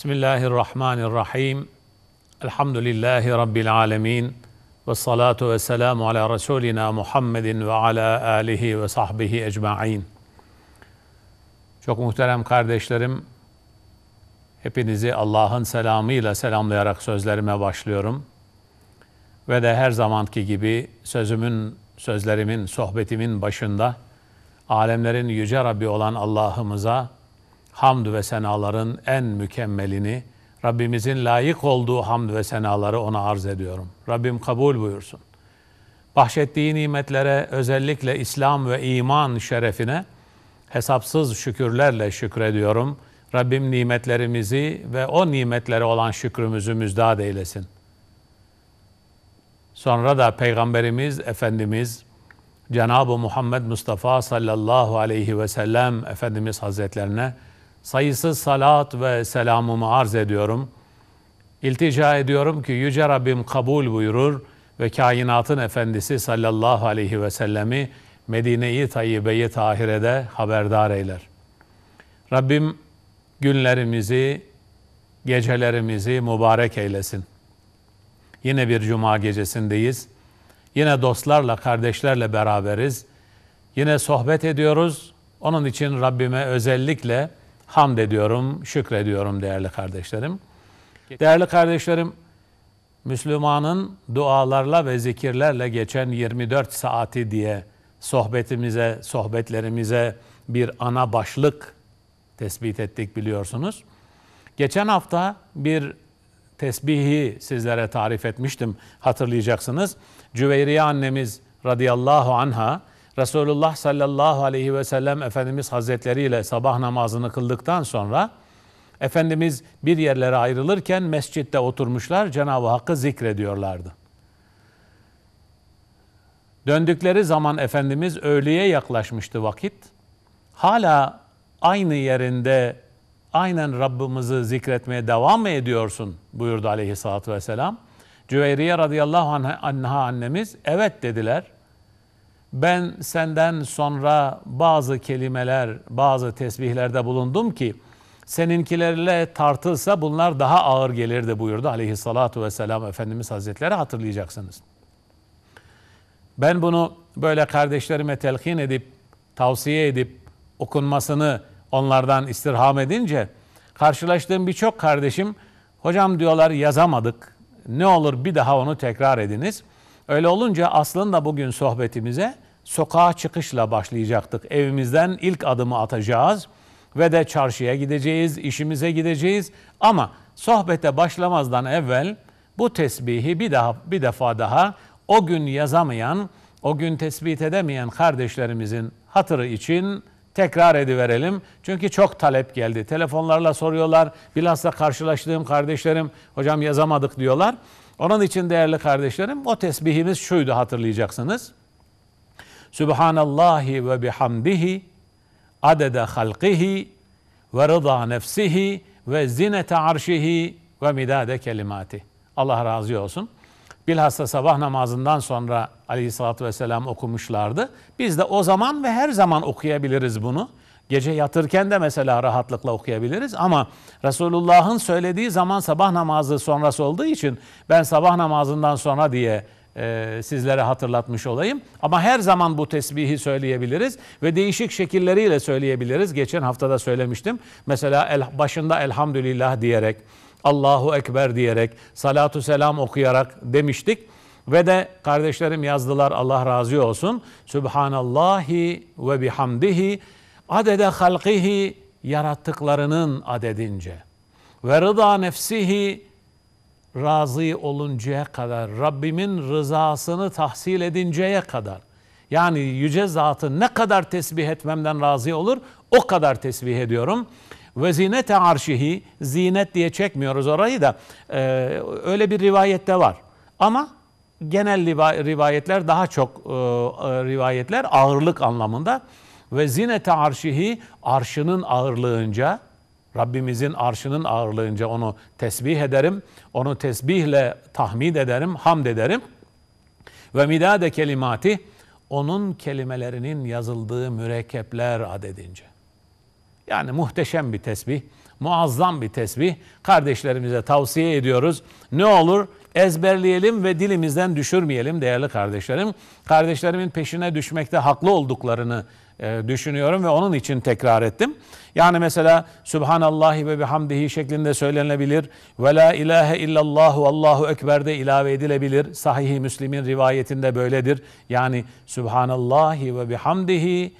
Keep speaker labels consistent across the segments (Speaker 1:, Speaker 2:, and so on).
Speaker 1: Bismillahirrahmanirrahim. Elhamdülillahi Rabbil alemin. Ve salatu ve selamu ala Resulina Muhammedin ve ala alihi ve sahbihi ecma'in. Çok muhterem kardeşlerim, hepinizi Allah'ın selamıyla selamlayarak sözlerime başlıyorum. Ve de her zamanki gibi sözümün, sözlerimin, sohbetimin başında alemlerin yüce Rabbi olan Allah'ımıza hamd ve senaların en mükemmelini, Rabbimizin layık olduğu hamd ve senaları ona arz ediyorum. Rabbim kabul buyursun. Bahşettiği nimetlere özellikle İslam ve iman şerefine hesapsız şükürlerle şükrediyorum. Rabbim nimetlerimizi ve o nimetlere olan şükrümüzü müzdat eylesin. Sonra da Peygamberimiz Efendimiz Cenab-ı Muhammed Mustafa sallallahu aleyhi ve sellem Efendimiz Hazretlerine sayısız salat ve selamımı arz ediyorum. İltica ediyorum ki Yüce Rabbim kabul buyurur ve kainatın efendisi sallallahu aleyhi ve sellemi Medine-i Tayyibe'yi Tahire'de haberdar eyler. Rabbim günlerimizi, gecelerimizi mübarek eylesin. Yine bir cuma gecesindeyiz. Yine dostlarla, kardeşlerle beraberiz. Yine sohbet ediyoruz. Onun için Rabbime özellikle hamd ediyorum, şükrediyorum değerli kardeşlerim. Değerli kardeşlerim, Müslümanın dualarla ve zikirlerle geçen 24 saati diye sohbetimize, sohbetlerimize bir ana başlık tespit ettik biliyorsunuz. Geçen hafta bir tesbihi sizlere tarif etmiştim hatırlayacaksınız. Cüveyriye annemiz radıyallahu anha Resulullah sallallahu aleyhi ve sellem Efendimiz Hazretleri ile sabah namazını kıldıktan sonra Efendimiz bir yerlere ayrılırken mescitte oturmuşlar Cenab-ı Hakk'ı zikrediyorlardı. Döndükleri zaman Efendimiz öğleye yaklaşmıştı vakit. Hala aynı yerinde aynen Rabbimizi zikretmeye devam mı ediyorsun buyurdu aleyhissalatü vesselam. Cüveyriye radıyallahu anha annemiz evet dediler.'' ben senden sonra bazı kelimeler, bazı tesbihlerde bulundum ki seninkilerle tartılsa bunlar daha ağır gelirdi buyurdu aleyhissalatu vesselam Efendimiz Hazretleri hatırlayacaksınız. Ben bunu böyle kardeşlerime telkin edip, tavsiye edip okunmasını onlardan istirham edince karşılaştığım birçok kardeşim hocam diyorlar yazamadık ne olur bir daha onu tekrar ediniz. Öyle olunca aslında bugün sohbetimize sokağa çıkışla başlayacaktık. Evimizden ilk adımı atacağız ve de çarşıya gideceğiz, işimize gideceğiz. Ama sohbete başlamazdan evvel bu tesbihi bir daha bir defa daha o gün yazamayan, o gün tespit edemeyen kardeşlerimizin hatırı için tekrar ediverelim. Çünkü çok talep geldi. Telefonlarla soruyorlar. Bilhassa karşılaştığım kardeşlerim hocam yazamadık diyorlar. Onun için değerli kardeşlerim o tesbihimiz şuydu hatırlayacaksınız. Sübhanallahi ve bihamdihi adede halkihi ve rıza nefsihi ve zinete arşihi ve midade kelimati. Allah razı olsun. Bilhassa sabah namazından sonra aleyhissalatü vesselam okumuşlardı. Biz de o zaman ve her zaman okuyabiliriz bunu. Gece yatırken de mesela rahatlıkla okuyabiliriz ama Resulullah'ın söylediği zaman sabah namazı sonrası olduğu için ben sabah namazından sonra diye e, sizlere hatırlatmış olayım. Ama her zaman bu tesbihi söyleyebiliriz ve değişik şekilleriyle söyleyebiliriz. Geçen haftada söylemiştim. Mesela el, başında elhamdülillah diyerek, Allahu Ekber diyerek, salatu selam okuyarak demiştik. Ve de kardeşlerim yazdılar Allah razı olsun. Sübhanallahi ve bihamdihi adede halkihi yarattıklarının adedince ve rıza nefsihi razı oluncaya kadar Rabbimin rızasını tahsil edinceye kadar yani yüce zatı ne kadar tesbih etmemden razı olur o kadar tesbih ediyorum. Ve zinete arşihi zinet diye çekmiyoruz orayı da e, öyle bir rivayette var. Ama genel rivayetler daha çok e, e rivayetler ağırlık anlamında. Ve zinete arşihi arşının ağırlığınca Rabbimizin arşının ağırlığınca onu tesbih ederim. Onu tesbihle tahmid ederim, hamd ederim. Ve midade kelimati onun kelimelerinin yazıldığı mürekkepler adedince. Yani muhteşem bir tesbih, muazzam bir tesbih. Kardeşlerimize tavsiye ediyoruz. Ne olur ezberleyelim ve dilimizden düşürmeyelim değerli kardeşlerim. Kardeşlerimin peşine düşmekte haklı olduklarını e, düşünüyorum ve onun için tekrar ettim. Yani mesela Subhanallahi ve bihamdihi şeklinde söylenebilir. Ve la ilahe illallahu Allahu ekber de ilave edilebilir. Sahih-i Müslim'in rivayetinde böyledir. Yani Subhanallahi ve bihamdihi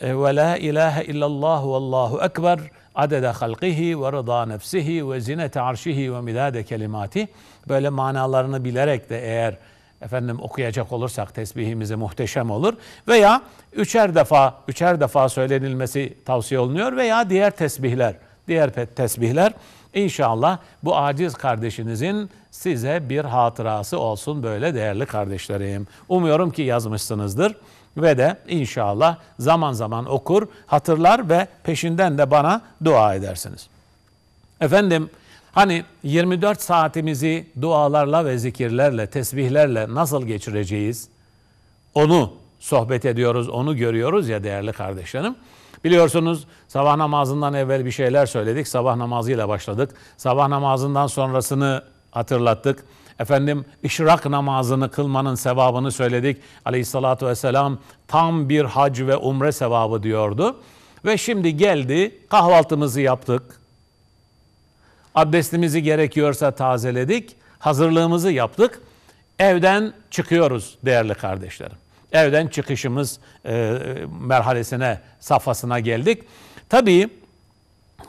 Speaker 1: e, ve la ilahe illallahu Allahu ekber adede halkihi ve rıza nefsihi ve zinete arşihi ve midade kelimati böyle manalarını bilerek de eğer efendim okuyacak olursak tesbihimizi muhteşem olur veya üçer defa üçer defa söylenilmesi tavsiye olunuyor veya diğer tesbihler diğer tesbihler inşallah bu aciz kardeşinizin size bir hatırası olsun böyle değerli kardeşlerim. Umuyorum ki yazmışsınızdır ve de inşallah zaman zaman okur, hatırlar ve peşinden de bana dua edersiniz. Efendim Hani 24 saatimizi dualarla ve zikirlerle, tesbihlerle nasıl geçireceğiz? Onu sohbet ediyoruz, onu görüyoruz ya değerli kardeşlerim. Biliyorsunuz sabah namazından evvel bir şeyler söyledik. Sabah namazıyla başladık. Sabah namazından sonrasını hatırlattık. Efendim işrak namazını kılmanın sevabını söyledik. Aleyhissalatü vesselam tam bir hac ve umre sevabı diyordu. Ve şimdi geldi kahvaltımızı yaptık. Abdestimizi gerekiyorsa tazeledik. Hazırlığımızı yaptık. Evden çıkıyoruz değerli kardeşlerim. Evden çıkışımız e, merhalesine, safhasına geldik. Tabii,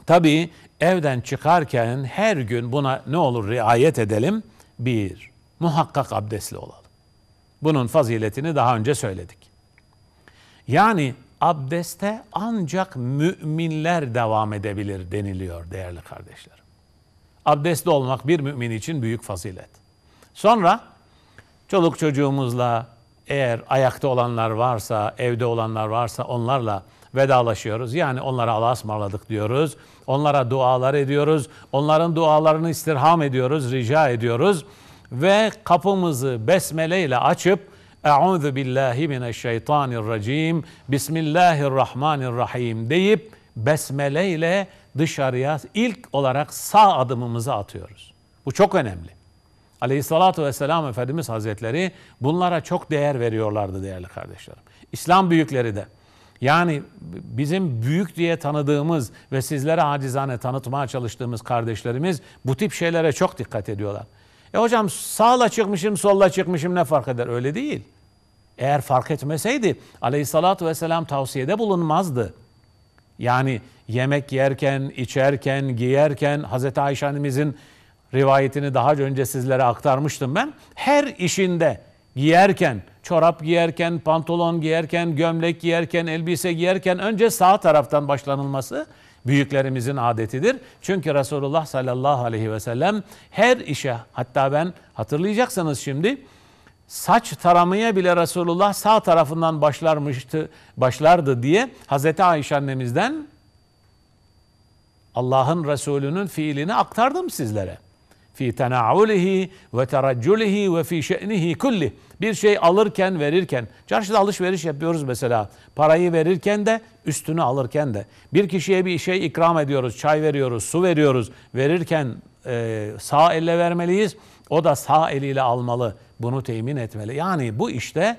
Speaker 1: tabii evden çıkarken her gün buna ne olur riayet edelim? Bir, muhakkak abdestli olalım. Bunun faziletini daha önce söyledik. Yani abdeste ancak müminler devam edebilir deniliyor değerli kardeşlerim. Abdestli olmak bir mümin için büyük fazilet. Sonra çoluk çocuğumuzla eğer ayakta olanlar varsa, evde olanlar varsa onlarla vedalaşıyoruz. Yani onlara Allah'a ısmarladık diyoruz. Onlara dualar ediyoruz. Onların dualarını istirham ediyoruz, rica ediyoruz. Ve kapımızı besmele ile açıp Euzu billahi mineşşeytanirracim. Bismillahirrahmanirrahim deyip besmele ile dışarıya ilk olarak sağ adımımızı atıyoruz. Bu çok önemli. Aleyhissalatu vesselam Efendimiz Hazretleri bunlara çok değer veriyorlardı değerli kardeşlerim. İslam büyükleri de. Yani bizim büyük diye tanıdığımız ve sizlere acizane tanıtmaya çalıştığımız kardeşlerimiz bu tip şeylere çok dikkat ediyorlar. E hocam sağla çıkmışım solla çıkmışım ne fark eder? Öyle değil. Eğer fark etmeseydi Aleyhissalatu vesselam tavsiyede bulunmazdı. Yani yemek yerken, içerken, giyerken Hazreti Ayşe annemizin rivayetini daha önce sizlere aktarmıştım ben. Her işinde giyerken, çorap giyerken, pantolon giyerken, gömlek giyerken, elbise giyerken önce sağ taraftan başlanılması büyüklerimizin adetidir. Çünkü Resulullah sallallahu aleyhi ve sellem her işe hatta ben hatırlayacaksınız şimdi saç taramaya bile Resulullah sağ tarafından başlarmıştı, başlardı diye Hazreti Ayşe annemizden Allah'ın Resulü'nün fiilini aktardım sizlere. Fi tenaulihi ve teracculihi ve fi şe'nihi kulli. Bir şey alırken verirken, çarşıda alışveriş yapıyoruz mesela. Parayı verirken de, üstünü alırken de. Bir kişiye bir şey ikram ediyoruz, çay veriyoruz, su veriyoruz. Verirken e, sağ elle vermeliyiz o da sağ eliyle almalı, bunu temin etmeli. Yani bu işte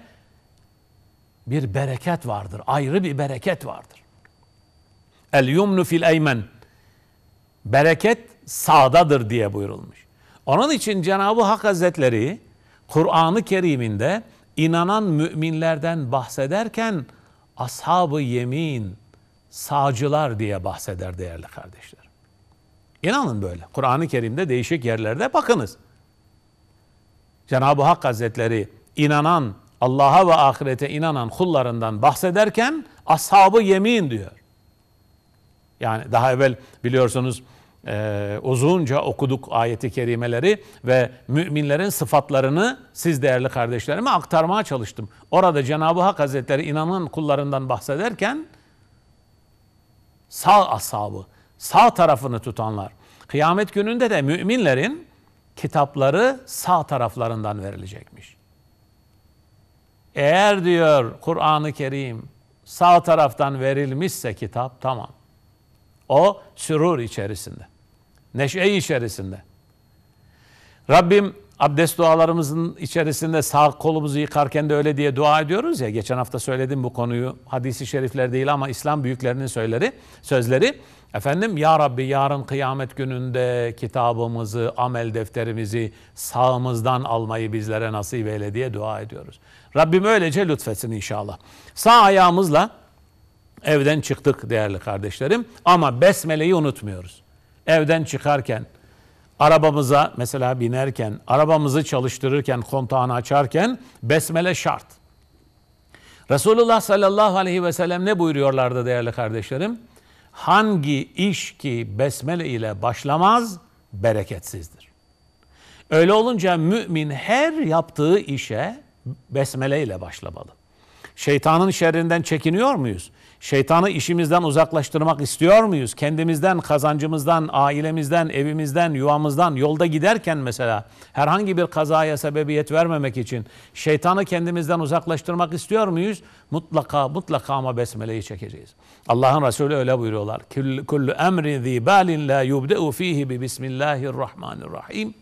Speaker 1: bir bereket vardır. Ayrı bir bereket vardır. El yumnu fil eymen. Bereket sağdadır diye buyurulmuş. Onun için Cenab-ı Hak Hazretleri Kur'an-ı Kerim'inde inanan müminlerden bahsederken ashabı yemin, sağcılar diye bahseder değerli kardeşler. İnanın böyle. Kur'an-ı Kerim'de değişik yerlerde bakınız. Cenab-ı Hak Hazretleri inanan, Allah'a ve ahirete inanan kullarından bahsederken ashabı yemin diyor. Yani daha evvel biliyorsunuz e, uzunca okuduk ayeti kerimeleri ve müminlerin sıfatlarını siz değerli kardeşlerime aktarmaya çalıştım. Orada Cenab-ı Hak Hazretleri inanan kullarından bahsederken sağ ashabı, sağ tarafını tutanlar. Kıyamet gününde de müminlerin kitapları sağ taraflarından verilecekmiş. Eğer diyor Kur'an-ı Kerim sağ taraftan verilmişse kitap tamam. O sürur içerisinde. Neşe içerisinde. Rabbim abdest dualarımızın içerisinde sağ kolumuzu yıkarken de öyle diye dua ediyoruz ya. Geçen hafta söyledim bu konuyu. Hadisi şerifler değil ama İslam büyüklerinin söyleri, sözleri. Efendim ya Rabbi yarın kıyamet gününde kitabımızı, amel defterimizi sağımızdan almayı bizlere nasip eyle diye dua ediyoruz. Rabbim öylece lütfetsin inşallah. Sağ ayağımızla evden çıktık değerli kardeşlerim ama besmeleyi unutmuyoruz. Evden çıkarken arabamıza mesela binerken, arabamızı çalıştırırken, kontağını açarken besmele şart. Resulullah sallallahu aleyhi ve sellem ne buyuruyorlardı değerli kardeşlerim? hangi iş ki besmele ile başlamaz bereketsizdir. Öyle olunca mümin her yaptığı işe besmele ile başlamalı. Şeytanın şerrinden çekiniyor muyuz? Şeytanı işimizden uzaklaştırmak istiyor muyuz? Kendimizden, kazancımızdan, ailemizden, evimizden, yuvamızdan yolda giderken mesela herhangi bir kazaya sebebiyet vermemek için şeytanı kendimizden uzaklaştırmak istiyor muyuz? Mutlaka mutlaka ama besmeleyi çekeceğiz. Allah'ın Resulü öyle buyuruyorlar. Kullu emrin zî bâlin lâ yubde'u fihi bi bismillahirrahmanirrahim.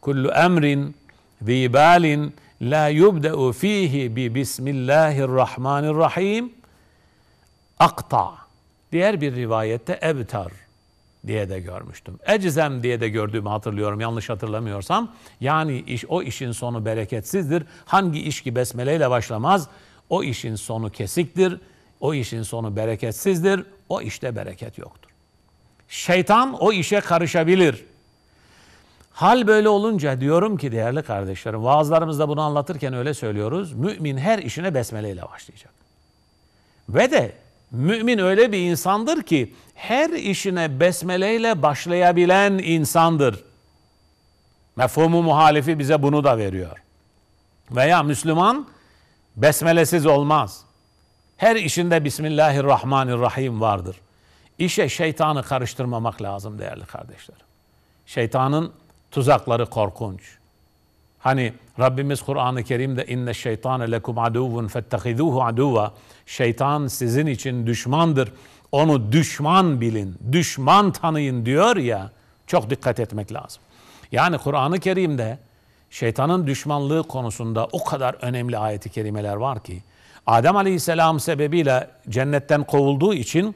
Speaker 1: Kullu emrin zî bâlin la yubda'u fihi bi bismillahirrahmanirrahim akta. Diğer bir rivayette ebtar diye de görmüştüm. Eczem diye de gördüğümü hatırlıyorum yanlış hatırlamıyorsam. Yani iş, o işin sonu bereketsizdir. Hangi iş ki besmeleyle başlamaz o işin sonu kesiktir. O işin sonu bereketsizdir. O işte bereket yoktur. Şeytan o işe karışabilir. Hal böyle olunca diyorum ki değerli kardeşlerim, vaazlarımızda bunu anlatırken öyle söylüyoruz. Mümin her işine besmele ile başlayacak. Ve de mümin öyle bir insandır ki her işine besmele ile başlayabilen insandır. Mefhumu muhalifi bize bunu da veriyor. Veya Müslüman besmelesiz olmaz. Her işinde Bismillahirrahmanirrahim vardır. İşe şeytanı karıştırmamak lazım değerli kardeşlerim. Şeytanın Tuzakları korkunç. Hani Rabbimiz Kur'an-ı Kerim'de inne şeytan lekum aduvun fettehizuhu aduva. Şeytan sizin için düşmandır. Onu düşman bilin, düşman tanıyın diyor ya. Çok dikkat etmek lazım. Yani Kur'an-ı Kerim'de şeytanın düşmanlığı konusunda o kadar önemli ayeti kerimeler var ki Adem Aleyhisselam sebebiyle cennetten kovulduğu için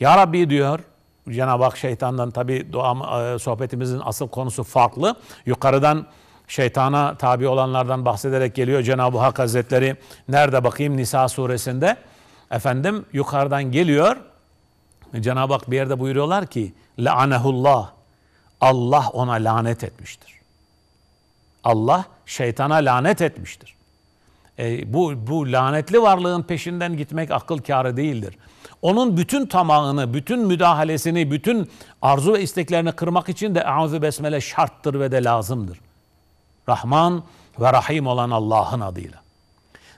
Speaker 1: ya Rabbi diyor Cenab-ı Hak şeytandan tabi dua e, sohbetimizin asıl konusu farklı. Yukarıdan şeytana tabi olanlardan bahsederek geliyor Cenab-ı Hak Hazretleri. Nerede bakayım Nisa suresinde? Efendim yukarıdan geliyor. Cenab-ı Hak bir yerde buyuruyorlar ki La'anehullah. Allah ona lanet etmiştir. Allah şeytana lanet etmiştir. E, bu, bu lanetli varlığın peşinden gitmek akıl kârı değildir. Onun bütün tamamını, bütün müdahalesini, bütün arzu ve isteklerini kırmak için de Euzu Besmele şarttır ve de lazımdır. Rahman ve Rahim olan Allah'ın adıyla.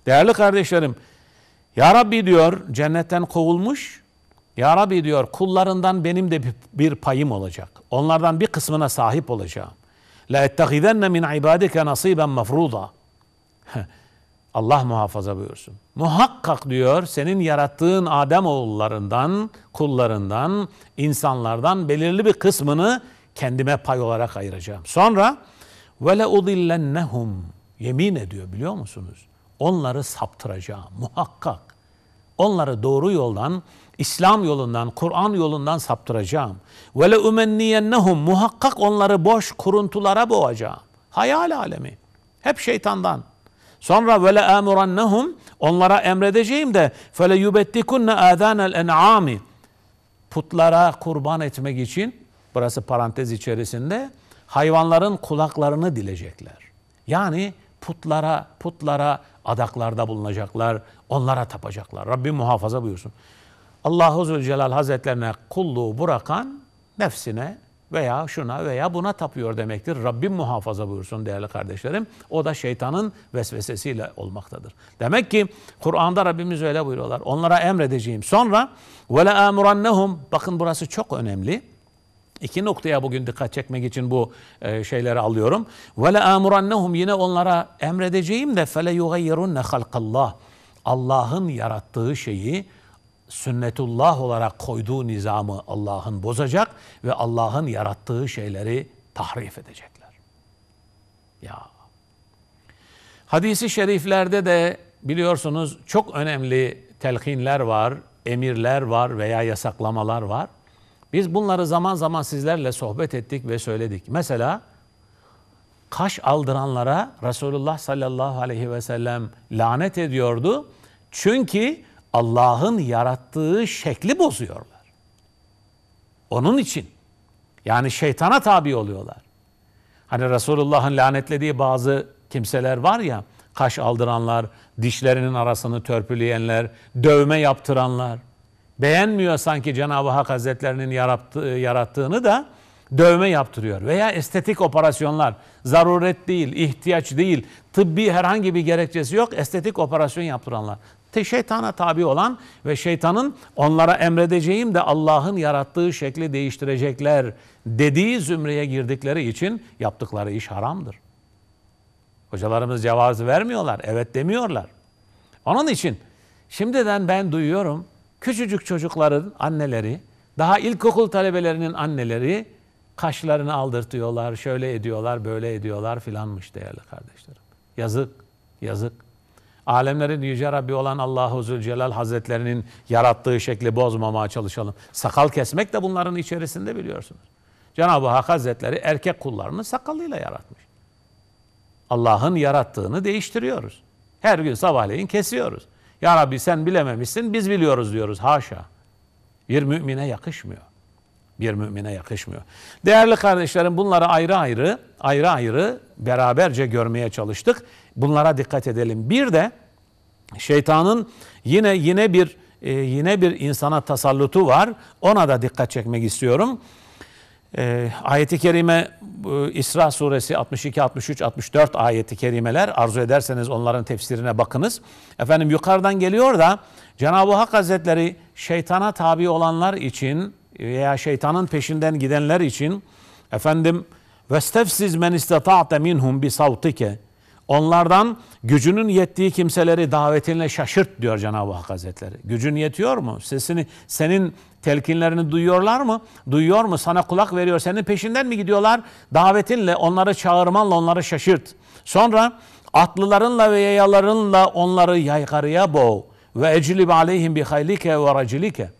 Speaker 1: Değerli kardeşlerim, Ya Rabbi diyor cennetten kovulmuş, Ya Rabbi diyor kullarından benim de bir payım olacak. Onlardan bir kısmına sahip olacağım. La ettehidenne min ibadike nasiben mefruda. Allah muhafaza buyursun. Muhakkak diyor senin yarattığın Adem oğullarından, kullarından, insanlardan belirli bir kısmını kendime pay olarak ayıracağım. Sonra ve le udillennehum yemin ediyor biliyor musunuz? Onları saptıracağım muhakkak. Onları doğru yoldan, İslam yolundan, Kur'an yolundan saptıracağım. Ve le umenniyennehum muhakkak onları boş kuruntulara boğacağım. Hayal alemi. Hep şeytandan. Sonra vele le amurannahum onlara emredeceğim de fele yubettikunne adanel en'ami putlara kurban etmek için burası parantez içerisinde hayvanların kulaklarını dilecekler. Yani putlara putlara adaklarda bulunacaklar, onlara tapacaklar. Rabbim muhafaza buyursun. Allahu Zülcelal Hazretlerine kulluğu bırakan nefsine veya şuna veya buna tapıyor demektir. Rabbim muhafaza buyursun değerli kardeşlerim. O da şeytanın vesvesesiyle olmaktadır. Demek ki Kur'an'da Rabbimiz öyle buyuruyorlar. Onlara emredeceğim. Sonra ve le amurannahum bakın burası çok önemli. İki noktaya bugün dikkat çekmek için bu e, şeyleri alıyorum. Ve le amurannahum yine onlara emredeceğim de fele yugayyirunne halkallah. Allah'ın yarattığı şeyi sünnetullah olarak koyduğu nizamı Allah'ın bozacak ve Allah'ın yarattığı şeyleri tahrif edecekler. Ya. Hadisi şeriflerde de biliyorsunuz çok önemli telkinler var, emirler var veya yasaklamalar var. Biz bunları zaman zaman sizlerle sohbet ettik ve söyledik. Mesela kaş aldıranlara Resulullah sallallahu aleyhi ve sellem lanet ediyordu. Çünkü Allah'ın yarattığı şekli bozuyorlar. Onun için yani şeytana tabi oluyorlar. Hani Resulullah'ın lanetlediği bazı kimseler var ya, kaş aldıranlar, dişlerinin arasını törpüleyenler, dövme yaptıranlar. Beğenmiyor sanki Cenab-ı Hak Hazretlerinin yarattığı, yarattığını da dövme yaptırıyor. Veya estetik operasyonlar, zaruret değil, ihtiyaç değil, tıbbi herhangi bir gerekçesi yok, estetik operasyon yaptıranlar şeytana tabi olan ve şeytanın onlara emredeceğim de Allah'ın yarattığı şekli değiştirecekler dediği zümreye girdikleri için yaptıkları iş haramdır. Hocalarımız cevazı vermiyorlar, evet demiyorlar. Onun için şimdiden ben duyuyorum küçücük çocukların anneleri, daha ilkokul talebelerinin anneleri kaşlarını aldırtıyorlar, şöyle ediyorlar, böyle ediyorlar filanmış değerli kardeşlerim. Yazık, yazık. Alemlerin Yüce Rabbi olan Allahu Zülcelal Hazretlerinin yarattığı şekli bozmamaya çalışalım. Sakal kesmek de bunların içerisinde biliyorsunuz. Cenab-ı Hak Hazretleri erkek kullarını sakalıyla yaratmış. Allah'ın yarattığını değiştiriyoruz. Her gün sabahleyin kesiyoruz. Ya Rabbi sen bilememişsin biz biliyoruz diyoruz. Haşa. Bir mümine yakışmıyor. Bir mümine yakışmıyor. Değerli kardeşlerim bunları ayrı ayrı, ayrı ayrı beraberce görmeye çalıştık. Bunlara dikkat edelim. Bir de şeytanın yine yine bir e, yine bir insana tasallutu var. Ona da dikkat çekmek istiyorum. E, ayeti kerime e, İsra suresi 62, 63, 64 ayeti kerimeler arzu ederseniz onların tefsirine bakınız. Efendim yukarıdan geliyor da Cenab-ı Hak Hazretleri şeytana tabi olanlar için veya şeytanın peşinden gidenler için efendim vestefsiz men istata'te minhum bi savtike Onlardan gücünün yettiği kimseleri davetinle şaşırt diyor Cenab-ı Hak Hazretleri. Gücün yetiyor mu? Sesini, senin telkinlerini duyuyorlar mı? Duyuyor mu? Sana kulak veriyor. Senin peşinden mi gidiyorlar? Davetinle, onları çağırmanla onları şaşırt. Sonra atlılarınla ve yayalarınla onları yaygarıya boğ. Ve eclib aleyhim bi haylike ve racilike.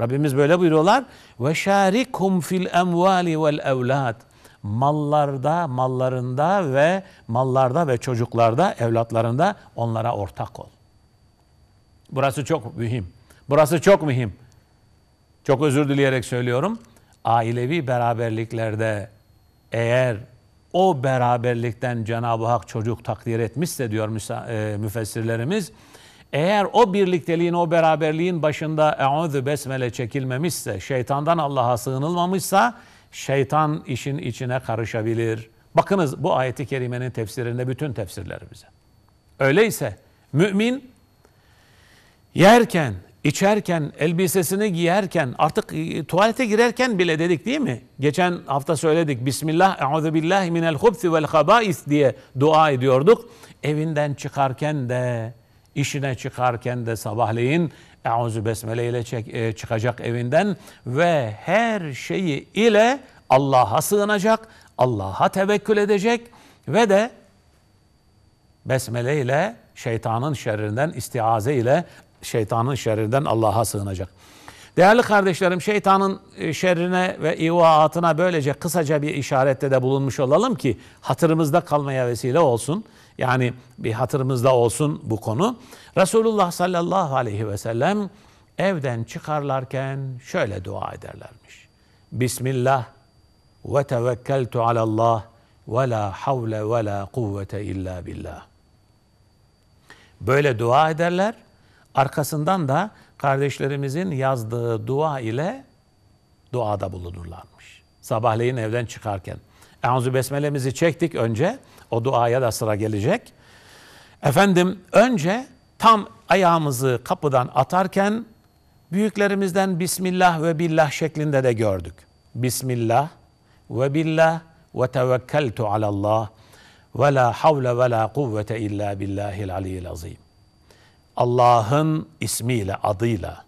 Speaker 1: Rabbimiz böyle buyuruyorlar. Ve şarikum fil emvali vel evlad mallarda, mallarında ve mallarda ve çocuklarda, evlatlarında onlara ortak ol. Burası çok mühim. Burası çok mühim. Çok özür dileyerek söylüyorum. Ailevi beraberliklerde eğer o beraberlikten Cenab-ı Hak çocuk takdir etmişse diyor e, müfessirlerimiz, eğer o birlikteliğin, o beraberliğin başında eûzü besmele çekilmemişse, şeytandan Allah'a sığınılmamışsa şeytan işin içine karışabilir. Bakınız bu ayeti kerimenin tefsirinde bütün tefsirler bize. Öyleyse mümin yerken, içerken, elbisesini giyerken, artık e, tuvalete girerken bile dedik değil mi? Geçen hafta söyledik. Bismillah, euzu billahi minel hubsi vel habais diye dua ediyorduk. Evinden çıkarken de, işine çıkarken de sabahleyin Euzu besmele ile çek, e, çıkacak evinden ve her şeyi ile Allah'a sığınacak, Allah'a tevekkül edecek ve de besmele ile şeytanın şerrinden istiaze ile şeytanın şerrinden Allah'a sığınacak. Değerli kardeşlerim şeytanın e, şerrine ve ivaatına böylece kısaca bir işarette de bulunmuş olalım ki hatırımızda kalmaya vesile olsun. Yani bir hatırımızda olsun bu konu. Resulullah sallallahu aleyhi ve sellem evden çıkarlarken şöyle dua ederlermiş. Bismillah ve tevekkeltu alallah ve la havle ve la kuvvete illa billah. Böyle dua ederler. Arkasından da kardeşlerimizin yazdığı dua ile duada bulunurlarmış. Sabahleyin evden çıkarken. Enzu besmelemizi çektik önce. O duaya da sıra gelecek. Efendim önce tam ayağımızı kapıdan atarken büyüklerimizden Bismillah ve billah şeklinde de gördük. Bismillah ve billah ve tevekkeltu alallah ve la havle ve la kuvvete illa billahil aliyyil azim. Allah'ın ismiyle, adıyla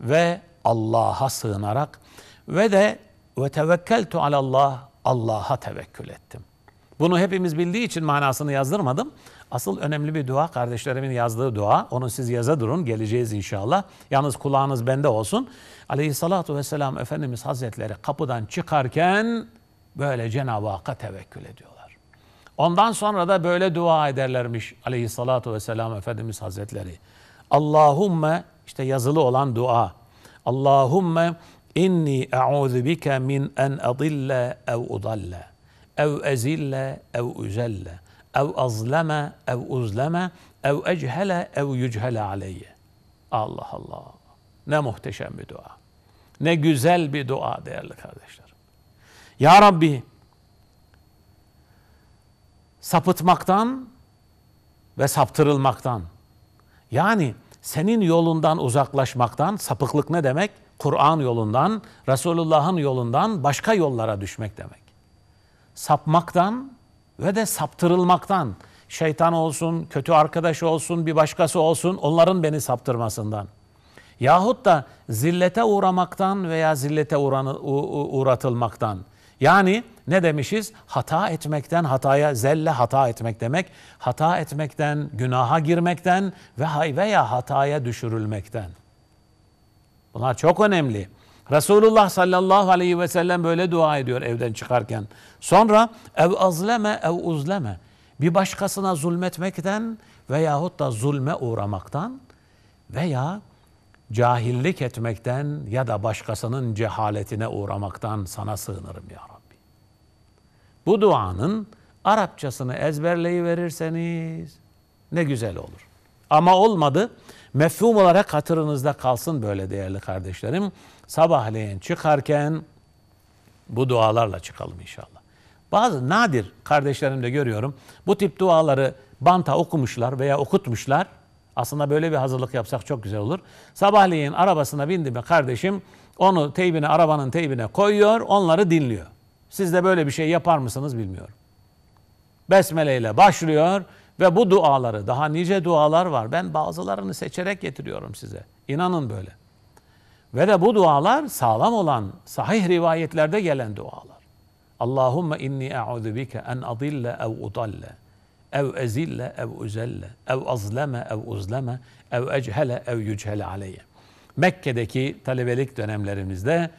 Speaker 1: ve Allah'a sığınarak ve de ve tevekkeltu alallah Allah'a tevekkül ettim.'' Bunu hepimiz bildiği için manasını yazdırmadım. Asıl önemli bir dua kardeşlerimin yazdığı dua. Onu siz yaza durun geleceğiz inşallah. Yalnız kulağınız bende olsun. Aleyhissalatu vesselam Efendimiz Hazretleri kapıdan çıkarken böyle Cenab-ı Hakk'a tevekkül ediyorlar. Ondan sonra da böyle dua ederlermiş Aleyhissalatu vesselam Efendimiz Hazretleri. Allahümme işte yazılı olan dua. Allahümme inni e'udhu bike min en adille ev udalle ev ezille ev üzelle ev azleme ev uzleme ev echele ev yüchele aleyye. Allah Allah. Ne muhteşem bir dua. Ne güzel bir dua değerli kardeşler. Ya Rabbi sapıtmaktan ve saptırılmaktan yani senin yolundan uzaklaşmaktan sapıklık ne demek? Kur'an yolundan, Resulullah'ın yolundan başka yollara düşmek demek sapmaktan ve de saptırılmaktan, şeytan olsun, kötü arkadaş olsun, bir başkası olsun onların beni saptırmasından. Yahut da zillete uğramaktan veya zillete uğranı, uğratılmaktan. Yani ne demişiz? Hata etmekten, hataya zelle hata etmek demek. Hata etmekten, günaha girmekten ve hay veya hataya düşürülmekten. Bunlar çok önemli. Resulullah sallallahu aleyhi ve sellem böyle dua ediyor evden çıkarken. Sonra ev azleme ev uzleme. Bir başkasına zulmetmekten veyahut da zulme uğramaktan veya cahillik etmekten ya da başkasının cehaletine uğramaktan sana sığınırım ya Rabbi. Bu duanın Arapçasını ezberleyiverirseniz ne güzel olur. Ama olmadı. Mefhum olarak hatırınızda kalsın böyle değerli kardeşlerim. Sabahleyin çıkarken bu dualarla çıkalım inşallah. Bazı nadir kardeşlerimde görüyorum bu tip duaları banta okumuşlar veya okutmuşlar. Aslında böyle bir hazırlık yapsak çok güzel olur. Sabahleyin arabasına bindi mi kardeşim onu teybine arabanın teybine koyuyor onları dinliyor. Siz de böyle bir şey yapar mısınız bilmiyorum. Besmele ile başlıyor ve bu duaları daha nice dualar var. Ben bazılarını seçerek getiriyorum size. İnanın böyle. Ve de bu dualar sağlam olan, sahih rivayetlerde gelen dualar. Allahümme, inni e'udu bike en adille ev udalle ev ezille ev uzelle ev azleme ev uzleme ev echele ev yüchele aleyye. Mekke'deki talebelik dönemlerimizde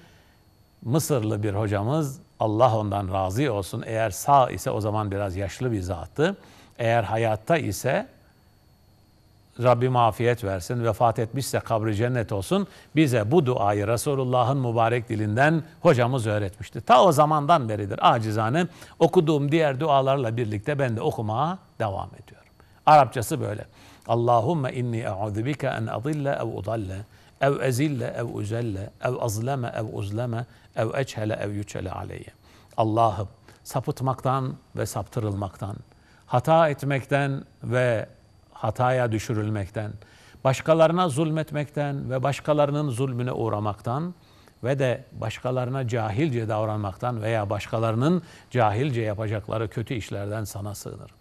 Speaker 1: Mısırlı bir hocamız Allah ondan razı olsun eğer sağ ise o zaman biraz yaşlı bir zattı. Eğer hayatta ise Rabbim afiyet versin, vefat etmişse kabri cennet olsun. Bize bu duayı Resulullah'ın mübarek dilinden hocamız öğretmişti. Ta o zamandan beridir acizane okuduğum diğer dualarla birlikte ben de okumaya devam ediyorum. Arapçası böyle. Allahumme inni e'udhu bike en adille ev udalle ev ezille ev uzelle ev azleme ev uzleme ev eçhele ev yüçhele aleyye. Allah'ım sapıtmaktan ve saptırılmaktan, hata etmekten ve hataya düşürülmekten, başkalarına zulmetmekten ve başkalarının zulmüne uğramaktan ve de başkalarına cahilce davranmaktan veya başkalarının cahilce yapacakları kötü işlerden sana sığınırım.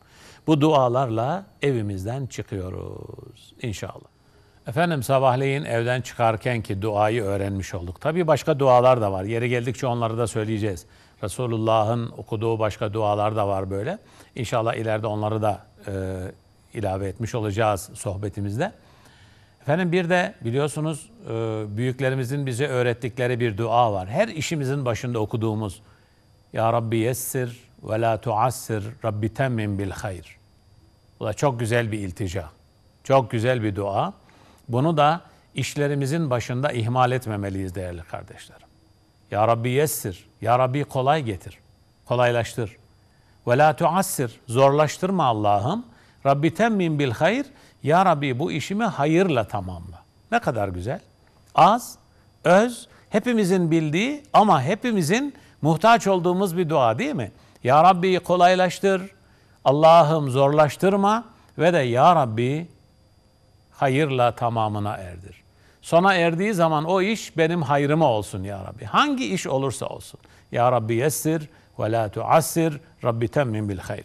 Speaker 1: Bu dualarla evimizden çıkıyoruz inşallah. Efendim sabahleyin evden çıkarken ki duayı öğrenmiş olduk. Tabi başka dualar da var. Yeri geldikçe onları da söyleyeceğiz. Resulullah'ın okuduğu başka dualar da var böyle. İnşallah ileride onları da e, ilave etmiş olacağız sohbetimizde. Efendim bir de biliyorsunuz e, büyüklerimizin bize öğrettikleri bir dua var. Her işimizin başında okuduğumuz Ya Rabbi yessir ve la tuassir Rabbi temmin bil hayr. Bu da çok güzel bir iltica. Çok güzel bir dua. Bunu da işlerimizin başında ihmal etmemeliyiz değerli kardeşlerim. Ya Rabbi yessir. Ya Rabbi kolay getir. Kolaylaştır. Ve la tuassir. Zorlaştırma Allah'ım. Rabbi temmin bil hayır. Ya Rabbi bu işimi hayırla tamamla. Ne kadar güzel. Az, öz, hepimizin bildiği ama hepimizin muhtaç olduğumuz bir dua değil mi? Ya Rabbi kolaylaştır. Allah'ım zorlaştırma ve de ya Rabbi hayırla tamamına erdir. Sona erdiği zaman o iş benim hayrıma olsun ya Rabbi. Hangi iş olursa olsun. Ya Rabbi yessir ve la tuassir. Rabbi temmin bil hayr.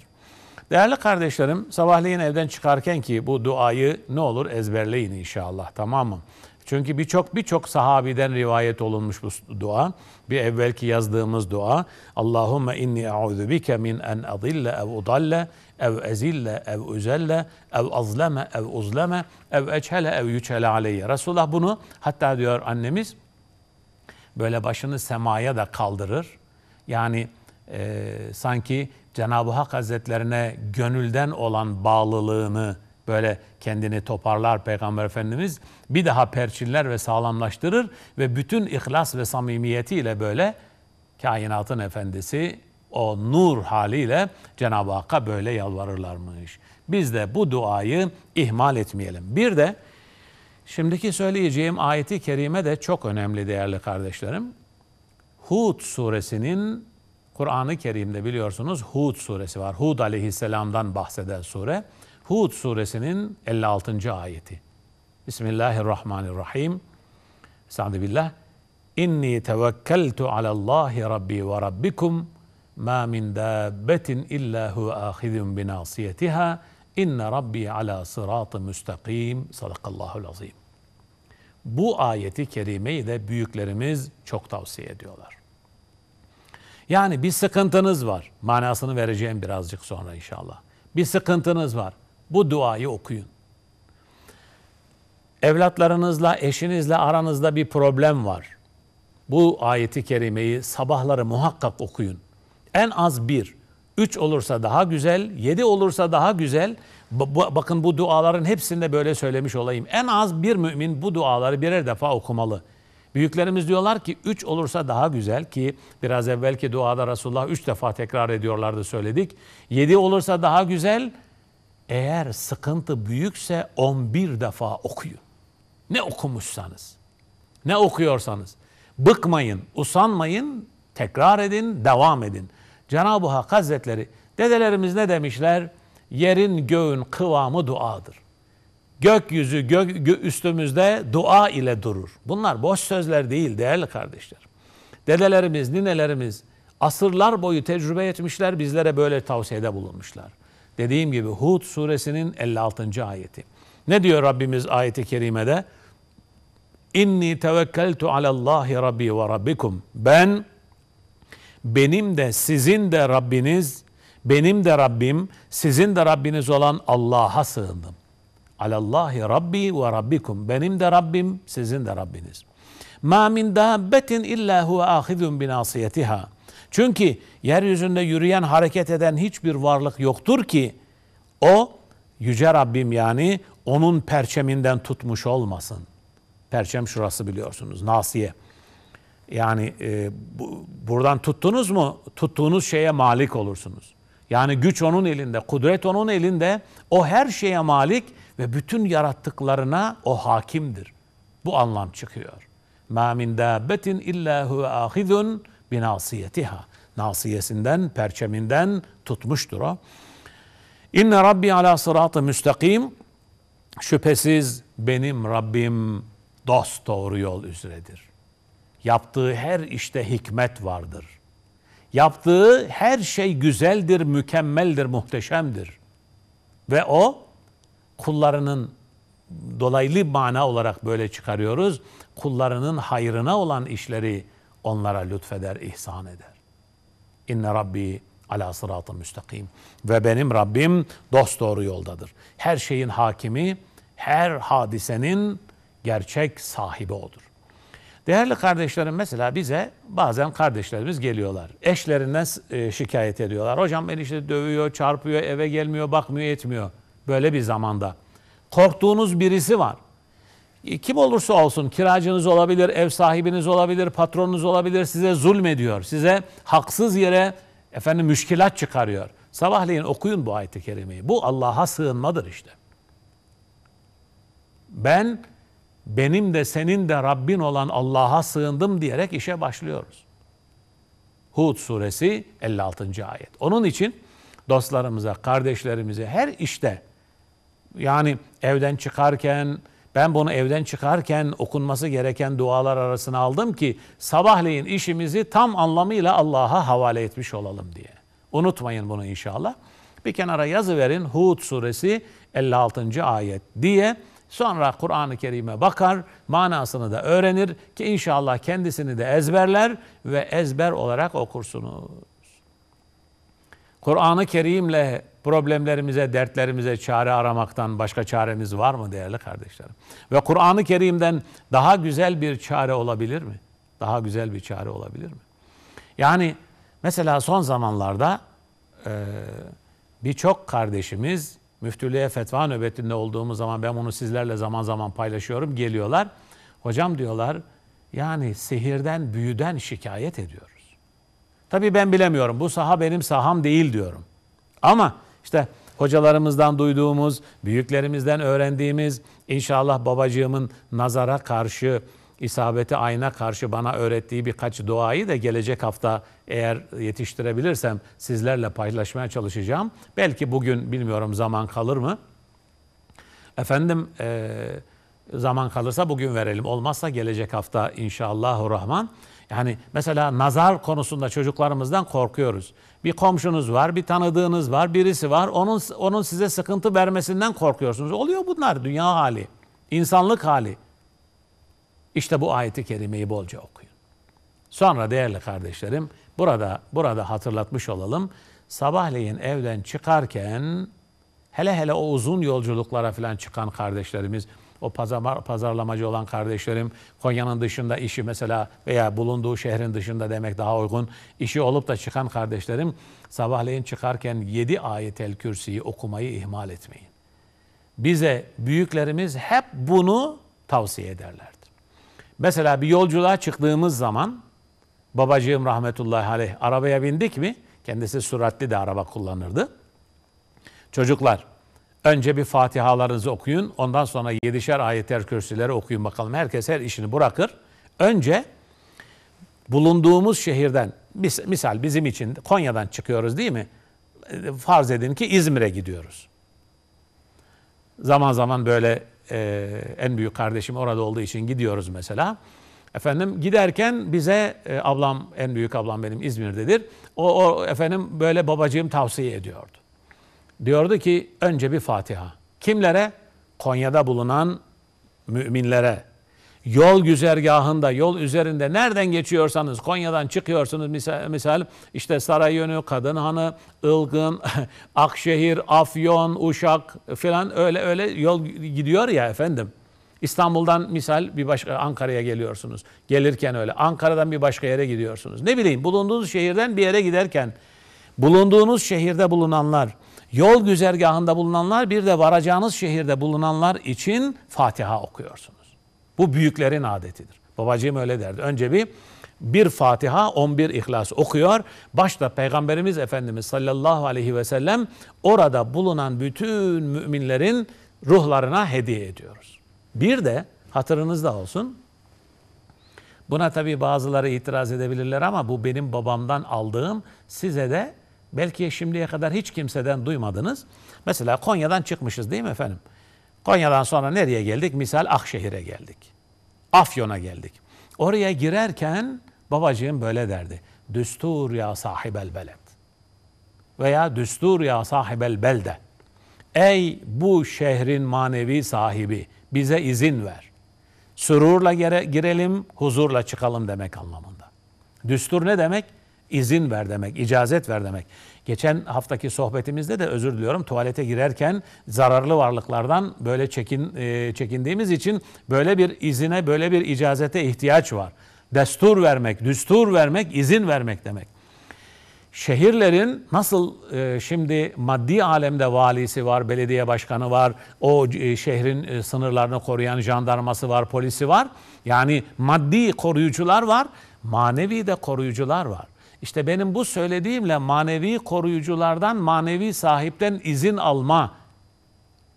Speaker 1: Değerli kardeşlerim, sabahleyin evden çıkarken ki bu duayı ne olur ezberleyin inşallah tamam mı? Çünkü birçok birçok sahabiden rivayet olunmuş bu dua. Bir evvelki yazdığımız dua. Allahumme inni a'udhu bike min en adille ev udalle ev ezille ev üzelle ev azleme ev uzleme ev eçhele ev yüçhele aleyye. Resulullah bunu hatta diyor annemiz böyle başını semaya da kaldırır. Yani e, sanki Cenab-ı Hak Hazretlerine gönülden olan bağlılığını böyle kendini toparlar Peygamber Efendimiz. Bir daha perçinler ve sağlamlaştırır ve bütün ihlas ve samimiyetiyle böyle kainatın efendisi o nur haliyle Cenab-ı Hakk'a böyle yalvarırlarmış. Biz de bu duayı ihmal etmeyelim. Bir de şimdiki söyleyeceğim ayeti kerime de çok önemli değerli kardeşlerim. Hud suresinin Kur'an-ı Kerim'de biliyorsunuz Hud suresi var. Hud aleyhisselamdan bahseden sure. Hud suresinin 56. ayeti. Bismillahirrahmanirrahim. Estaizu billah. İnni tevekkeltu alallahi rabbi ve rabbikum ma min dabbetin illa hu ahidun binasiyetiha inne rabbi ala sıratı müstakim sadakallahu'l azim. Bu ayeti kerimeyi de büyüklerimiz çok tavsiye ediyorlar. Yani bir sıkıntınız var. Manasını vereceğim birazcık sonra inşallah. Bir sıkıntınız var. Bu duayı okuyun. Evlatlarınızla, eşinizle aranızda bir problem var. Bu ayeti kerimeyi sabahları muhakkak okuyun. En az bir, üç olursa daha güzel, yedi olursa daha güzel. Bakın bu duaların hepsinde böyle söylemiş olayım. En az bir mümin bu duaları birer defa okumalı. Büyüklerimiz diyorlar ki üç olursa daha güzel ki biraz evvelki duada Resulullah üç defa tekrar ediyorlardı söyledik. Yedi olursa daha güzel. Eğer sıkıntı büyükse on bir defa okuyun. Ne okumuşsanız, ne okuyorsanız. Bıkmayın, usanmayın, tekrar edin, devam edin. Cenab-ı Hak Hazretleri, dedelerimiz ne demişler? Yerin göğün kıvamı duadır. Gökyüzü gök, gö, üstümüzde dua ile durur. Bunlar boş sözler değil değerli kardeşler. Dedelerimiz, ninelerimiz asırlar boyu tecrübe etmişler, bizlere böyle tavsiyede bulunmuşlar. Dediğim gibi Hud suresinin 56. ayeti. Ne diyor Rabbimiz ayeti kerimede? İnni tevekkeltu alallahi rabbi ve rabbikum. Ben benim de sizin de Rabbiniz, benim de Rabbim, sizin de Rabbiniz olan Allah'a sığındım. Alallahi Rabbi ve Rabbikum. Benim de Rabbim, sizin de Rabbiniz. Ma min dabbetin illa huve ahizun binasiyetiha. Çünkü yeryüzünde yürüyen, hareket eden hiçbir varlık yoktur ki o yüce Rabbim yani onun perçeminden tutmuş olmasın. Perçem şurası biliyorsunuz, nasiye. Yani e, bu, buradan tuttunuz mu tuttuğunuz şeye malik olursunuz. Yani güç onun elinde, kudret onun elinde. O her şeye malik ve bütün yarattıklarına o hakimdir. Bu anlam çıkıyor. مَا مِنْ دَابَّةٍ اِلَّا هُوَ آخِذٌ بِنَاصِيَتِهَا Nasiyesinden, perçeminden tutmuştur o. İnne Rabbi ala sıratı müstakim. Şüphesiz benim Rabbim dost doğru yol üzeredir. Yaptığı her işte hikmet vardır. Yaptığı her şey güzeldir, mükemmeldir, muhteşemdir. Ve o kullarının dolaylı mana olarak böyle çıkarıyoruz. Kullarının hayrına olan işleri onlara lütfeder, ihsan eder. İnne Rabbi ala sıratı müstakim. Ve benim Rabbim dost doğru yoldadır. Her şeyin hakimi, her hadisenin gerçek sahibi odur. Değerli kardeşlerim mesela bize bazen kardeşlerimiz geliyorlar. Eşlerinden e, şikayet ediyorlar. Hocam beni işte dövüyor, çarpıyor, eve gelmiyor, bakmıyor, etmiyor böyle bir zamanda. Korktuğunuz birisi var. E, kim olursa olsun kiracınız olabilir, ev sahibiniz olabilir, patronunuz olabilir size zulmediyor. Size haksız yere efendim müşkilat çıkarıyor. Sabahleyin okuyun bu ayet-i kerimeyi. Bu Allah'a sığınmadır işte. Ben benim de senin de Rabbin olan Allah'a sığındım diyerek işe başlıyoruz. Hud suresi 56. ayet. Onun için dostlarımıza, kardeşlerimize her işte yani evden çıkarken ben bunu evden çıkarken okunması gereken dualar arasına aldım ki sabahleyin işimizi tam anlamıyla Allah'a havale etmiş olalım diye. Unutmayın bunu inşallah. Bir kenara yazı verin Hud suresi 56. ayet diye. Sonra Kur'an-ı Kerim'e bakar, manasını da öğrenir ki inşallah kendisini de ezberler ve ezber olarak okursunuz. Kur'an-ı Kerim'le problemlerimize, dertlerimize çare aramaktan başka çaremiz var mı değerli kardeşlerim? Ve Kur'an-ı Kerim'den daha güzel bir çare olabilir mi? Daha güzel bir çare olabilir mi? Yani mesela son zamanlarda e, birçok kardeşimiz müftülüğe fetva nöbetinde olduğumuz zaman ben bunu sizlerle zaman zaman paylaşıyorum geliyorlar. Hocam diyorlar yani sihirden büyüden şikayet ediyoruz. Tabii ben bilemiyorum bu saha benim saham değil diyorum. Ama işte hocalarımızdan duyduğumuz, büyüklerimizden öğrendiğimiz inşallah babacığımın nazara karşı, isabeti ayna karşı bana öğrettiği birkaç duayı da gelecek hafta eğer yetiştirebilirsem sizlerle paylaşmaya çalışacağım. Belki bugün bilmiyorum zaman kalır mı? Efendim e, zaman kalırsa bugün verelim. Olmazsa gelecek hafta inşallahurrahman. Rahman. Yani mesela nazar konusunda çocuklarımızdan korkuyoruz. Bir komşunuz var, bir tanıdığınız var, birisi var. Onun onun size sıkıntı vermesinden korkuyorsunuz. Oluyor bunlar dünya hali, insanlık hali. İşte bu ayeti kerimeyi bolca okuyun. Sonra değerli kardeşlerim, burada burada hatırlatmış olalım. Sabahleyin evden çıkarken hele hele o uzun yolculuklara falan çıkan kardeşlerimiz o pazar, pazarlamacı olan kardeşlerim Konya'nın dışında işi mesela veya bulunduğu şehrin dışında demek daha uygun işi olup da çıkan kardeşlerim sabahleyin çıkarken 7 ayet-el kürsiyi okumayı ihmal etmeyin. Bize büyüklerimiz hep bunu tavsiye ederlerdi. Mesela bir yolculuğa çıktığımız zaman babacığım rahmetullahi aleyh arabaya bindik mi kendisi süratli de araba kullanırdı. Çocuklar Önce bir Fatihalarınızı okuyun. Ondan sonra yedişer ayetler kürsüleri okuyun bakalım. Herkes her işini bırakır. Önce bulunduğumuz şehirden, misal bizim için Konya'dan çıkıyoruz değil mi? Farz edin ki İzmir'e gidiyoruz. Zaman zaman böyle e, en büyük kardeşim orada olduğu için gidiyoruz mesela. Efendim giderken bize e, ablam en büyük ablam benim İzmir'dedir. O, o efendim böyle babacığım tavsiye ediyordu diyordu ki önce bir Fatiha. Kimlere? Konya'da bulunan müminlere. Yol güzergahında, yol üzerinde nereden geçiyorsanız, Konya'dan çıkıyorsunuz misal, misal işte Sarayönü, Kadınhanı, Ilgın, Akşehir, Afyon, Uşak filan öyle öyle yol gidiyor ya efendim. İstanbul'dan misal bir başka Ankara'ya geliyorsunuz. Gelirken öyle. Ankara'dan bir başka yere gidiyorsunuz. Ne bileyim bulunduğunuz şehirden bir yere giderken bulunduğunuz şehirde bulunanlar Yol güzergahında bulunanlar bir de varacağınız şehirde bulunanlar için Fatiha okuyorsunuz. Bu büyüklerin adetidir. Babacığım öyle derdi. Önce bir bir Fatiha 11 İhlas okuyor. Başta Peygamberimiz Efendimiz sallallahu aleyhi ve sellem orada bulunan bütün müminlerin ruhlarına hediye ediyoruz. Bir de hatırınızda olsun Buna tabii bazıları itiraz edebilirler ama bu benim babamdan aldığım size de Belki şimdiye kadar hiç kimseden duymadınız. Mesela Konya'dan çıkmışız değil mi efendim? Konya'dan sonra nereye geldik? Misal Akşehir'e geldik. Afyon'a geldik. Oraya girerken babacığım böyle derdi. Düstur ya sahibel beled. Veya düstur ya sahibel belde. Ey bu şehrin manevi sahibi bize izin ver. Sürurla girelim, huzurla çıkalım demek anlamında. Düstur ne demek? izin ver demek, icazet ver demek. Geçen haftaki sohbetimizde de özür diliyorum tuvalete girerken zararlı varlıklardan böyle çekin e, çekindiğimiz için böyle bir izine, böyle bir icazete ihtiyaç var. Destur vermek, düstur vermek, izin vermek demek. Şehirlerin nasıl e, şimdi maddi alemde valisi var, belediye başkanı var, o e, şehrin sınırlarını koruyan jandarması var, polisi var. Yani maddi koruyucular var, manevi de koruyucular var. İşte benim bu söylediğimle manevi koruyuculardan, manevi sahipten izin alma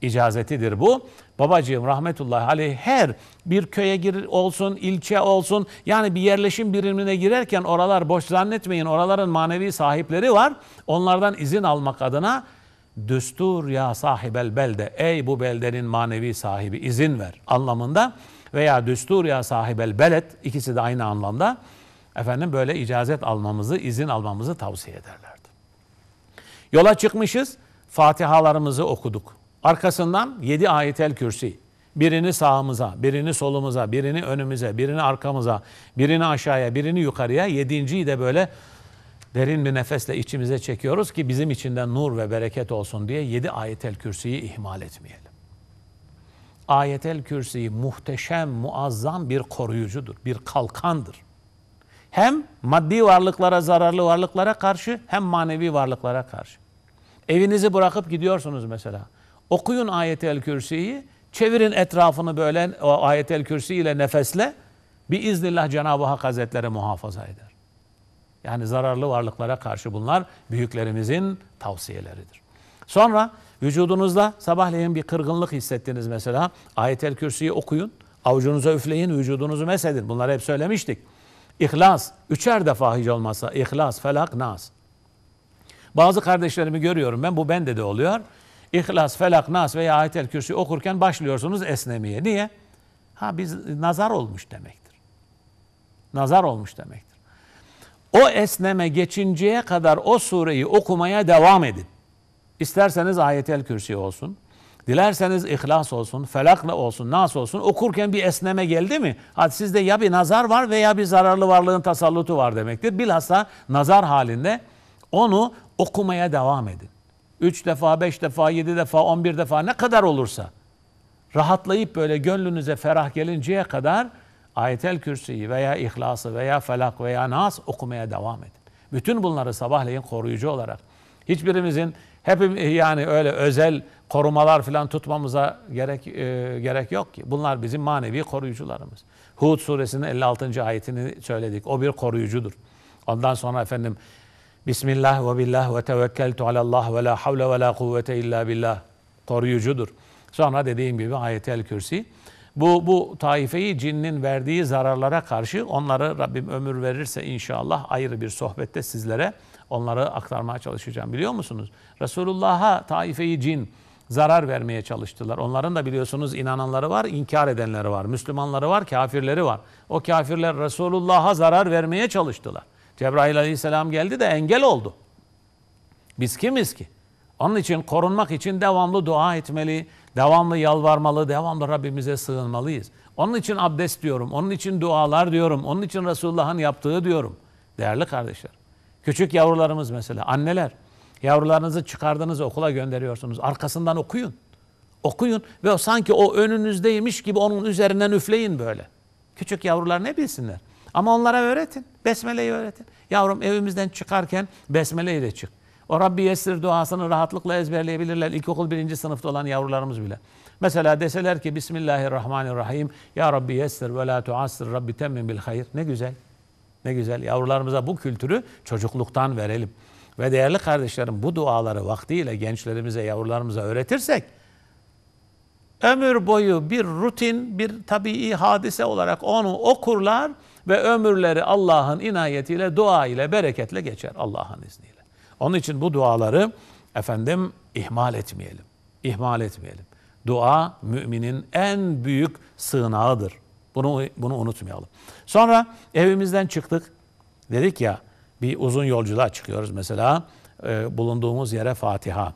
Speaker 1: icazetidir bu. Babacığım rahmetullahi aleyh her bir köye gir olsun, ilçe olsun yani bir yerleşim birimine girerken oralar boş zannetmeyin. Oraların manevi sahipleri var. Onlardan izin almak adına düstur ya sahibel belde ey bu beldenin manevi sahibi izin ver anlamında veya düstur ya sahibel beled ikisi de aynı anlamda efendim böyle icazet almamızı, izin almamızı tavsiye ederlerdi. Yola çıkmışız, Fatihalarımızı okuduk. Arkasından yedi ayetel kürsi. Birini sağımıza, birini solumuza, birini önümüze, birini arkamıza, birini aşağıya, birini yukarıya. Yedinciyi de böyle derin bir nefesle içimize çekiyoruz ki bizim içinden nur ve bereket olsun diye yedi ayetel kürsiyi ihmal etmeyelim. Ayetel kürsi muhteşem, muazzam bir koruyucudur, bir kalkandır. Hem maddi varlıklara, zararlı varlıklara karşı hem manevi varlıklara karşı. Evinizi bırakıp gidiyorsunuz mesela. Okuyun ayeti el kürsüyü, çevirin etrafını böyle o ayet el kürsü ile nefesle bir iznillah Cenab-ı Hak Hazretleri muhafaza eder. Yani zararlı varlıklara karşı bunlar büyüklerimizin tavsiyeleridir. Sonra vücudunuzda sabahleyin bir kırgınlık hissettiniz mesela. Ayet el kürsüyü okuyun, avucunuza üfleyin, vücudunuzu mesedin. Bunları hep söylemiştik. İhlas. Üçer defa hiç olmazsa ihlas, felak, nas. Bazı kardeşlerimi görüyorum ben bu bende de oluyor. İhlas, felak, nas veya ayetel kürsü okurken başlıyorsunuz esnemeye. Niye? Ha biz nazar olmuş demektir. Nazar olmuş demektir. O esneme geçinceye kadar o sureyi okumaya devam edin. İsterseniz ayetel kürsü olsun. Dilerseniz ihlas olsun, felak felakla olsun, nas olsun okurken bir esneme geldi mi? Hadi sizde ya bir nazar var veya bir zararlı varlığın tasallutu var demektir. Bilhassa nazar halinde onu okumaya devam edin. Üç defa, beş defa, yedi defa, on bir defa ne kadar olursa. Rahatlayıp böyle gönlünüze ferah gelinceye kadar ayetel kürsüyü veya ihlası veya felak veya nas okumaya devam edin. Bütün bunları sabahleyin koruyucu olarak. Hiçbirimizin Hepim yani öyle özel korumalar falan tutmamıza gerek e, gerek yok ki. Bunlar bizim manevi koruyucularımız. Hud suresinin 56. ayetini söyledik. O bir koruyucudur. Ondan sonra efendim Bismillah ve billah ve tevekkeltu alallah ve la havle ve la kuvvete illa billah koruyucudur. Sonra dediğim gibi ayet el kürsi. Bu, bu taifeyi cinnin verdiği zararlara karşı onları Rabbim ömür verirse inşallah ayrı bir sohbette sizlere Onları aktarmaya çalışacağım. Biliyor musunuz? Resulullah'a taifeyi cin zarar vermeye çalıştılar. Onların da biliyorsunuz inananları var, inkar edenleri var. Müslümanları var, kafirleri var. O kafirler Resulullah'a zarar vermeye çalıştılar. Cebrail aleyhisselam geldi de engel oldu. Biz kimiz ki? Onun için korunmak için devamlı dua etmeli, devamlı yalvarmalı, devamlı Rabbimize sığınmalıyız. Onun için abdest diyorum, onun için dualar diyorum, onun için Resulullah'ın yaptığı diyorum. Değerli kardeşler. Küçük yavrularımız mesela, anneler. Yavrularınızı çıkardınız okula gönderiyorsunuz. Arkasından okuyun. Okuyun ve o sanki o önünüzdeymiş gibi onun üzerinden üfleyin böyle. Küçük yavrular ne bilsinler? Ama onlara öğretin. Besmeleyi öğretin. Yavrum evimizden çıkarken besmeleyi ile çık. O Rabbi Yesir duasını rahatlıkla ezberleyebilirler. İlkokul birinci sınıfta olan yavrularımız bile. Mesela deseler ki Bismillahirrahmanirrahim. Ya Rabbi Yesir ve la tuassir Rabbi temmin bil hayır. Ne güzel. Ne güzel yavrularımıza bu kültürü çocukluktan verelim. Ve değerli kardeşlerim bu duaları vaktiyle gençlerimize, yavrularımıza öğretirsek ömür boyu bir rutin, bir tabii hadise olarak onu okurlar ve ömürleri Allah'ın inayetiyle, dua ile, bereketle geçer Allah'ın izniyle. Onun için bu duaları efendim ihmal etmeyelim. İhmal etmeyelim. Dua müminin en büyük sığınağıdır. Bunu bunu unutmayalım. Sonra evimizden çıktık. Dedik ya bir uzun yolculuğa çıkıyoruz mesela. E, bulunduğumuz yere Fatiha.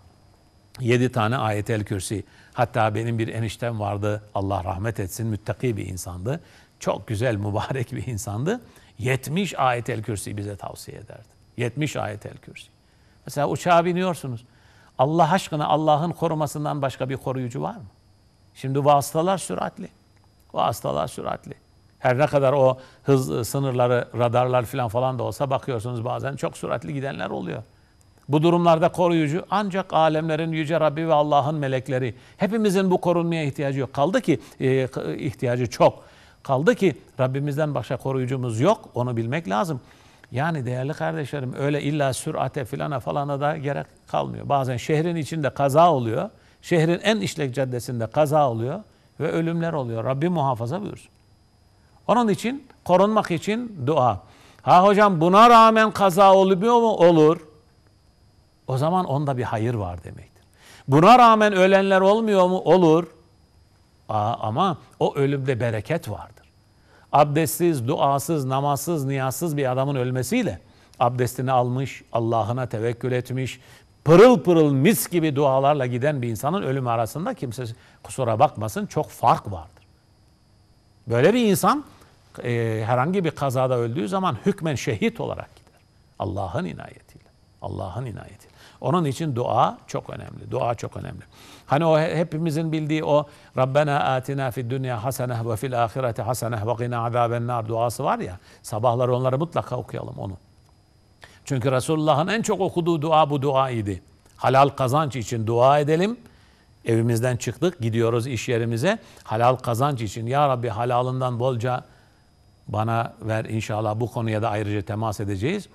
Speaker 1: Yedi tane ayet-el kürsi. Hatta benim bir eniştem vardı. Allah rahmet etsin. Müttaki bir insandı. Çok güzel, mübarek bir insandı. 70 ayet-el kürsi bize tavsiye ederdi. 70 ayet-el kürsi. Mesela uçağa biniyorsunuz. Allah aşkına Allah'ın korumasından başka bir koruyucu var mı? Şimdi vasıtalar süratli. Vasıtalar süratli. Her ne kadar o hız e, sınırları, radarlar falan falan da olsa bakıyorsunuz bazen çok süratli gidenler oluyor. Bu durumlarda koruyucu ancak alemlerin yüce Rabbi ve Allah'ın melekleri. Hepimizin bu korunmaya ihtiyacı yok. Kaldı ki e, ihtiyacı çok. Kaldı ki Rabbimizden başka koruyucumuz yok. Onu bilmek lazım. Yani değerli kardeşlerim öyle illa sürate filana falana da gerek kalmıyor. Bazen şehrin içinde kaza oluyor. Şehrin en işlek caddesinde kaza oluyor ve ölümler oluyor. Rabbi muhafaza buyursun. Onun için korunmak için dua. Ha hocam buna rağmen kaza oluyor mu? Olur. O zaman onda bir hayır var demektir. Buna rağmen ölenler olmuyor mu? Olur. Aa, ama o ölümde bereket vardır. Abdestsiz, duasız, namazsız, niyazsız bir adamın ölmesiyle abdestini almış, Allah'ına tevekkül etmiş, pırıl pırıl mis gibi dualarla giden bir insanın ölüm arasında kimse kusura bakmasın çok fark vardır. Böyle bir insan e, herhangi bir kazada öldüğü zaman hükmen şehit olarak gider. Allah'ın inayetiyle. Allah'ın inayetiyle. Onun için dua çok önemli. Dua çok önemli. Hani o hepimizin bildiği o Rabbena atina fid dunya haseneh ve fil ahireti haseneh ve qina azaben nar duası var ya. Sabahları onları mutlaka okuyalım onu. Çünkü Resulullah'ın en çok okuduğu dua bu dua idi. Halal kazanç için dua edelim. Evimizden çıktık, gidiyoruz iş yerimize. Halal kazanç için ya Rabbi halalından bolca bana ver inşallah bu konuya da ayrıca temas edeceğiz.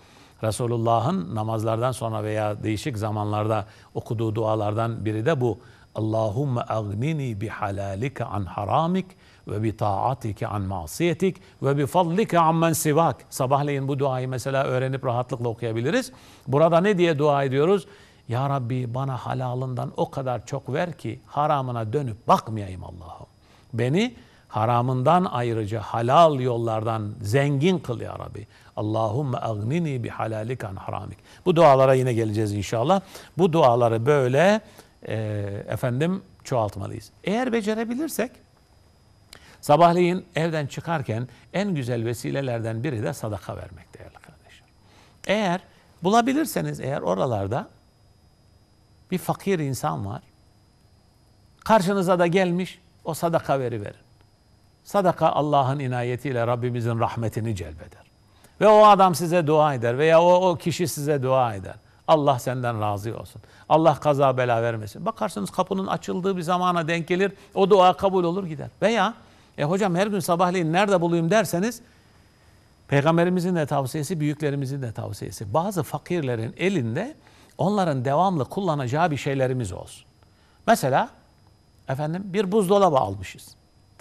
Speaker 1: Resulullah'ın namazlardan sonra veya değişik zamanlarda okuduğu dualardan biri de bu. Allahumme agnini bi halalike an haramik ve bi taatike an masiyetik ve bi fadlike ammen sivak. Sabahleyin bu duayı mesela öğrenip rahatlıkla okuyabiliriz. Burada ne diye dua ediyoruz? Ya Rabbi bana halalından o kadar çok ver ki haramına dönüp bakmayayım Allah'ım. Beni haramından ayrıca halal yollardan zengin kıl ya Rabbi. Allahumme agnini bi an haramik. Bu dualara yine geleceğiz inşallah. Bu duaları böyle e, efendim çoğaltmalıyız. Eğer becerebilirsek sabahleyin evden çıkarken en güzel vesilelerden biri de sadaka vermek değerli kardeşler. Eğer bulabilirseniz eğer oralarda bir fakir insan var. Karşınıza da gelmiş o sadaka veri verin. Sadaka Allah'ın inayetiyle Rabbimizin rahmetini celbeder. Ve o adam size dua eder veya o, o kişi size dua eder. Allah senden razı olsun. Allah kaza bela vermesin. Bakarsınız kapının açıldığı bir zamana denk gelir. O dua kabul olur gider. Veya e hocam her gün sabahleyin nerede bulayım derseniz Peygamberimizin de tavsiyesi, büyüklerimizin de tavsiyesi. Bazı fakirlerin elinde onların devamlı kullanacağı bir şeylerimiz olsun. Mesela efendim bir buzdolabı almışız.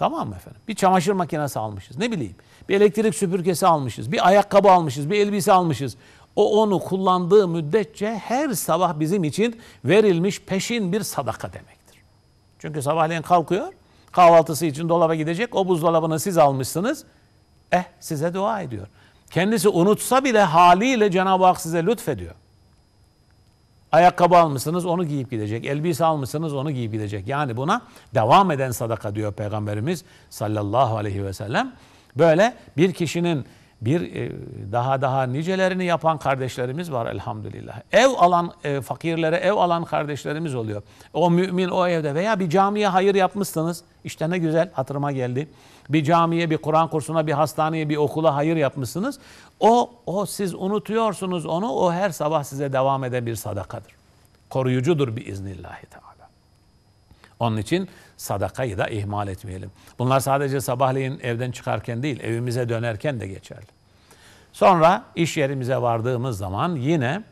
Speaker 1: Tamam mı efendim? Bir çamaşır makinesi almışız. Ne bileyim. Bir elektrik süpürgesi almışız. Bir ayakkabı almışız. Bir elbise almışız. O onu kullandığı müddetçe her sabah bizim için verilmiş peşin bir sadaka demektir. Çünkü sabahleyin kalkıyor. Kahvaltısı için dolaba gidecek. O buzdolabını siz almışsınız. Eh size dua ediyor. Kendisi unutsa bile haliyle Cenab-ı Hak size lütfediyor. Ayakkabı almışsınız onu giyip gidecek. Elbise almışsınız onu giyip gidecek. Yani buna devam eden sadaka diyor Peygamberimiz sallallahu aleyhi ve sellem. Böyle bir kişinin bir e, daha daha nicelerini yapan kardeşlerimiz var elhamdülillah. Ev alan e, fakirlere ev alan kardeşlerimiz oluyor. O mümin o evde veya bir camiye hayır yapmışsınız. İşte ne güzel hatırıma geldi. Bir camiye, bir Kur'an kursuna, bir hastaneye, bir okula hayır yapmışsınız. O, o siz unutuyorsunuz onu, o her sabah size devam eden bir sadakadır. Koruyucudur bir iznillahi teala. Onun için sadakayı da ihmal etmeyelim. Bunlar sadece sabahleyin evden çıkarken değil, evimize dönerken de geçerli. Sonra iş yerimize vardığımız zaman yine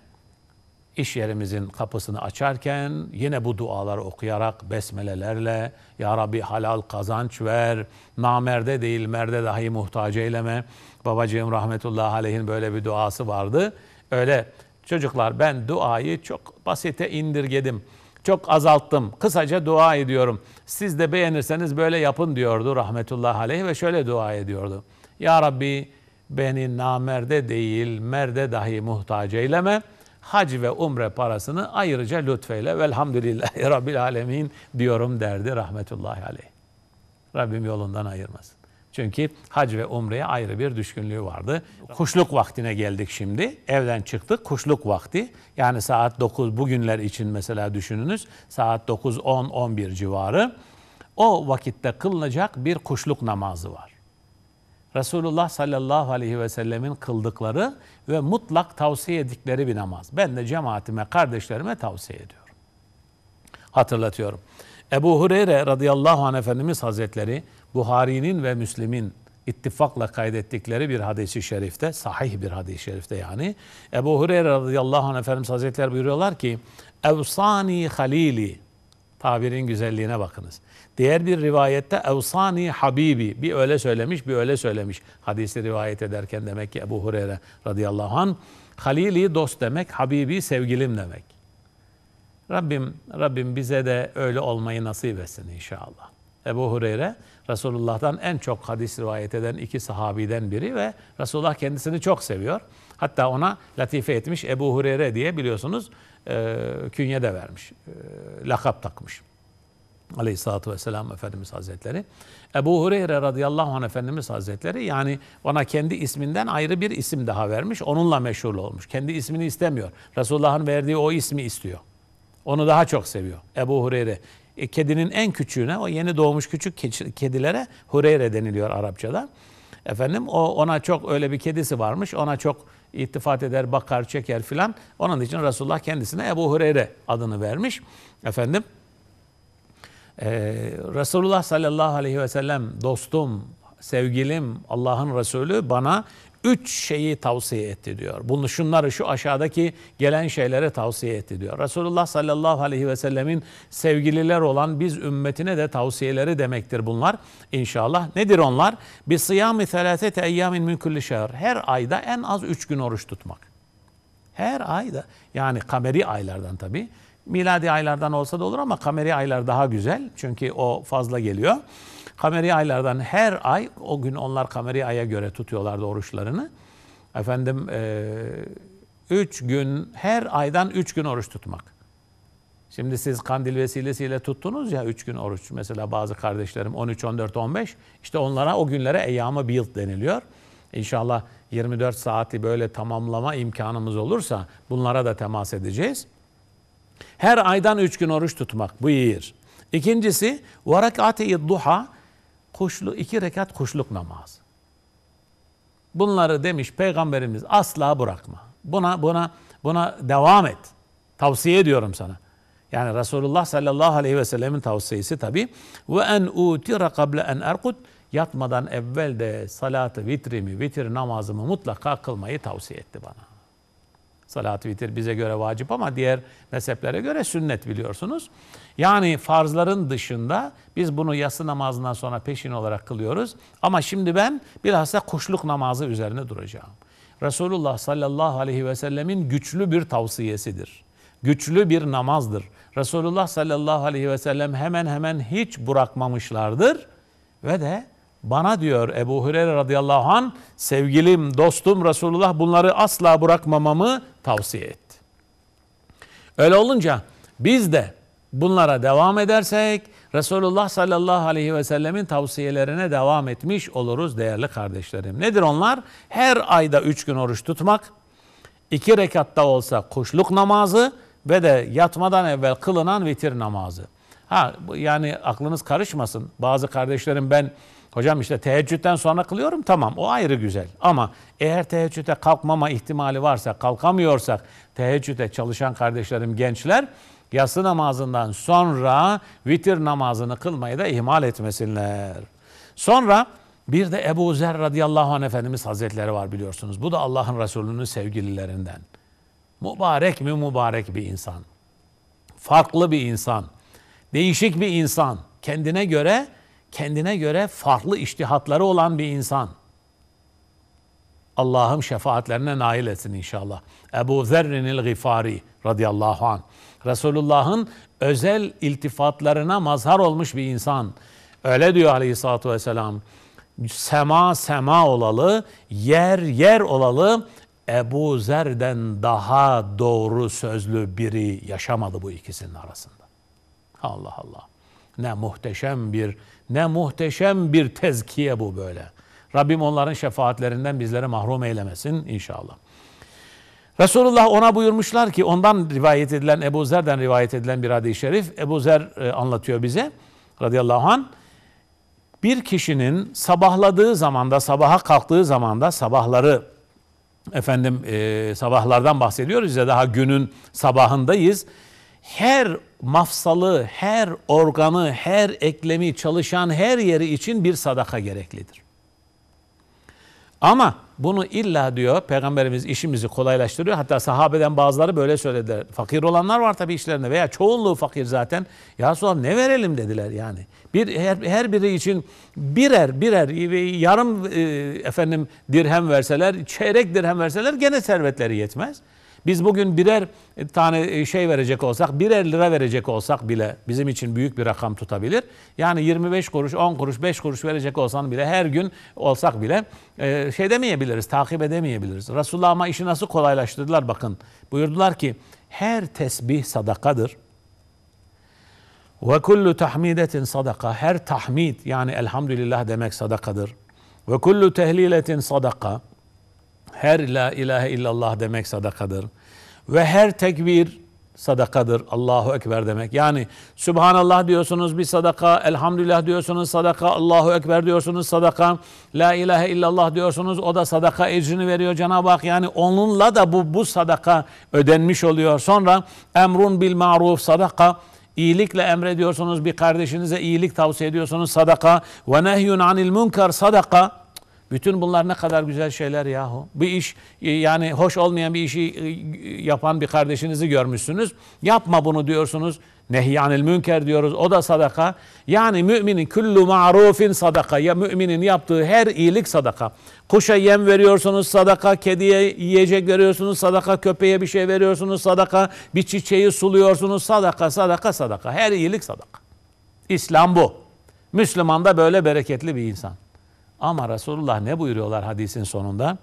Speaker 1: iş yerimizin kapısını açarken yine bu duaları okuyarak besmelelerle Ya Rabbi halal kazanç ver, namerde değil merde dahi muhtaç eyleme, Babacığım rahmetullahi aleyhin böyle bir duası vardı. Öyle çocuklar ben duayı çok basite indirgedim. Çok azalttım. Kısaca dua ediyorum. Siz de beğenirseniz böyle yapın diyordu rahmetullahi aleyh ve şöyle dua ediyordu. Ya Rabbi beni namerde değil merde dahi muhtaç eyleme. Hac ve umre parasını ayrıca lütfeyle velhamdülillahi rabbil alemin diyorum derdi rahmetullahi aleyh. Rabbim yolundan ayırmasın. Çünkü hac ve umreye ayrı bir düşkünlüğü vardı. Kuşluk vaktine geldik şimdi. Evden çıktık kuşluk vakti. Yani saat 9 bugünler için mesela düşününüz. Saat 9, 10, 11 civarı. O vakitte kılınacak bir kuşluk namazı var. Resulullah sallallahu aleyhi ve sellemin kıldıkları ve mutlak tavsiye ettikleri bir namaz. Ben de cemaatime, kardeşlerime tavsiye ediyorum. Hatırlatıyorum. Ebu Hureyre radıyallahu anh Efendimiz Hazretleri Buhari'nin ve Müslim'in ittifakla kaydettikleri bir hadisi şerifte, sahih bir hadisi şerifte yani. Ebu Hureyre radıyallahu anh Efendimiz Hazretleri buyuruyorlar ki, Evsani halili, tabirin güzelliğine bakınız. Diğer bir rivayette Evsani Habibi, bir öyle söylemiş, bir öyle söylemiş. Hadisi rivayet ederken demek ki Ebu Hureyre radıyallahu anh, Halili dost demek, Habibi sevgilim demek. Rabbim, Rabbim bize de öyle olmayı nasip etsin inşallah. Ebu Hureyre Resulullah'tan en çok hadis rivayet eden iki sahabiden biri ve Resulullah kendisini çok seviyor. Hatta ona latife etmiş Ebu Hureyre diye biliyorsunuz e, künye de vermiş. E, lakap takmış. Aleyhisselatü Vesselam Efendimiz Hazretleri. Ebu Hureyre radıyallahu anh Efendimiz Hazretleri yani ona kendi isminden ayrı bir isim daha vermiş. Onunla meşhur olmuş. Kendi ismini istemiyor. Resulullah'ın verdiği o ismi istiyor. Onu daha çok seviyor Ebu Hureyre e, kedinin en küçüğüne o yeni doğmuş küçük kedilere hureyre deniliyor Arapçada. Efendim o ona çok öyle bir kedisi varmış. Ona çok ittifat eder, bakar, çeker filan. Onun için Resulullah kendisine Ebu Hureyre adını vermiş. Efendim ee, Resulullah sallallahu aleyhi ve sellem dostum, sevgilim Allah'ın Resulü bana üç şeyi tavsiye etti diyor. Bunu şunları şu aşağıdaki gelen şeylere tavsiye etti diyor. Resulullah sallallahu aleyhi ve sellemin sevgililer olan biz ümmetine de tavsiyeleri demektir bunlar inşallah. Nedir onlar? Bir sıyami selasete eyyamin min kulli şehr. Her ayda en az üç gün oruç tutmak. Her ayda yani kameri aylardan tabii. Miladi aylardan olsa da olur ama kameri aylar daha güzel. Çünkü o fazla geliyor. Kameri aylardan her ay o gün onlar kameri aya göre tutuyorlardı oruçlarını. Efendim e, üç gün her aydan üç gün oruç tutmak. Şimdi siz kandil vesilesiyle tuttunuz ya üç gün oruç. Mesela bazı kardeşlerim 13, 14, 15. işte onlara o günlere eyyamı bilt deniliyor. İnşallah 24 saati böyle tamamlama imkanımız olursa bunlara da temas edeceğiz. Her aydan üç gün oruç tutmak. Bu iyidir. İkincisi varakati duha kuşlu, iki rekat kuşluk namaz. Bunları demiş peygamberimiz asla bırakma. Buna buna buna devam et. Tavsiye ediyorum sana. Yani Resulullah sallallahu aleyhi ve sellemin tavsiyesi tabi. Ve en utira kable en erkut. Yatmadan evvel de salatı vitrimi, vitir namazımı mutlaka kılmayı tavsiye etti bana. Salat-ı vitir bize göre vacip ama diğer mezheplere göre sünnet biliyorsunuz. Yani farzların dışında biz bunu yatsı namazından sonra peşin olarak kılıyoruz. Ama şimdi ben bilhassa kuşluk namazı üzerine duracağım. Resulullah sallallahu aleyhi ve sellemin güçlü bir tavsiyesidir. Güçlü bir namazdır. Resulullah sallallahu aleyhi ve sellem hemen hemen hiç bırakmamışlardır. Ve de bana diyor Ebu Hureyre radıyallahu an sevgilim, dostum Resulullah bunları asla bırakmamamı tavsiye etti. Öyle olunca biz de bunlara devam edersek Resulullah sallallahu aleyhi ve sellemin tavsiyelerine devam etmiş oluruz değerli kardeşlerim. Nedir onlar? Her ayda üç gün oruç tutmak, iki rekatta olsa kuşluk namazı ve de yatmadan evvel kılınan vitir namazı. Ha yani aklınız karışmasın. Bazı kardeşlerim ben Hocam işte teheccüden sonra kılıyorum tamam o ayrı güzel. Ama eğer teheccüde kalkmama ihtimali varsa, kalkamıyorsak teheccüde çalışan kardeşlerim gençler yatsı namazından sonra vitir namazını kılmayı da ihmal etmesinler. Sonra bir de Ebu Zer radıyallahu anh Efendimiz Hazretleri var biliyorsunuz. Bu da Allah'ın Resulü'nün sevgililerinden. Mübarek mi mübarek bir insan. Farklı bir insan. Değişik bir insan. Kendine göre kendine göre farklı iştihatları olan bir insan. Allah'ım şefaatlerine nail etsin inşallah. Ebu Zerrinil Gifari radıyallahu an. Resulullah'ın özel iltifatlarına mazhar olmuş bir insan. Öyle diyor aleyhissalatü vesselam. Sema sema olalı, yer yer olalı Ebu Zer'den daha doğru sözlü biri yaşamadı bu ikisinin arasında. Allah Allah. Ne muhteşem bir ne muhteşem bir tezkiye bu böyle. Rabbim onların şefaatlerinden bizlere mahrum eylemesin inşallah. Resulullah ona buyurmuşlar ki ondan rivayet edilen Ebu Zer'den rivayet edilen bir hadis-i şerif. Ebu Zer e, anlatıyor bize radıyallahu an. Bir kişinin sabahladığı zamanda, sabaha kalktığı zamanda sabahları efendim e, sabahlardan bahsediyoruz ya daha günün sabahındayız her mafsalı, her organı, her eklemi çalışan her yeri için bir sadaka gereklidir. Ama bunu illa diyor peygamberimiz işimizi kolaylaştırıyor. Hatta sahabeden bazıları böyle söylediler. Fakir olanlar var tabii işlerinde veya çoğunluğu fakir zaten. Ya Resulallah ne verelim dediler yani. Bir her, her biri için birer birer e, yarım e, efendim dirhem verseler, çeyrek dirhem verseler gene servetleri yetmez. Biz bugün birer e, tane e, şey verecek olsak, birer lira verecek olsak bile bizim için büyük bir rakam tutabilir. Yani 25 kuruş, 10 kuruş, 5 kuruş verecek olsan bile her gün olsak bile e, şey demeyebiliriz, takip edemeyebiliriz. Resulullah ama işi nasıl kolaylaştırdılar bakın. Buyurdular ki her tesbih sadakadır. Ve kullu tahmidetin sadaka. Her tahmid yani elhamdülillah demek sadakadır. Ve kullu tehliletin sadaka. Her la ilahe illallah demek sadakadır. Ve her tekbir sadakadır. Allahu Ekber demek. Yani Subhanallah diyorsunuz bir sadaka, Elhamdülillah diyorsunuz sadaka, Allahu Ekber diyorsunuz sadaka, La ilahe illallah diyorsunuz o da sadaka ecrini veriyor Cenab-ı Hak. Yani onunla da bu, bu sadaka ödenmiş oluyor. Sonra emrun bil maruf sadaka, iyilikle emrediyorsunuz bir kardeşinize iyilik tavsiye ediyorsunuz sadaka ve nehyun anil munkar sadaka bütün bunlar ne kadar güzel şeyler yahu. bir iş e, yani hoş olmayan bir işi e, yapan bir kardeşinizi görmüşsünüz. Yapma bunu diyorsunuz. Nehyanil münker diyoruz. O da sadaka. Yani müminin küllü marufin sadaka. Ya müminin yaptığı her iyilik sadaka. Kuşa yem veriyorsunuz sadaka. Kediye yiyecek veriyorsunuz sadaka. Köpeğe bir şey veriyorsunuz sadaka. Bir çiçeği suluyorsunuz sadaka sadaka sadaka. Her iyilik sadaka. İslam bu. Müslüman da böyle bereketli bir insan. Ama Resulullah ne buyuruyorlar hadisin sonunda?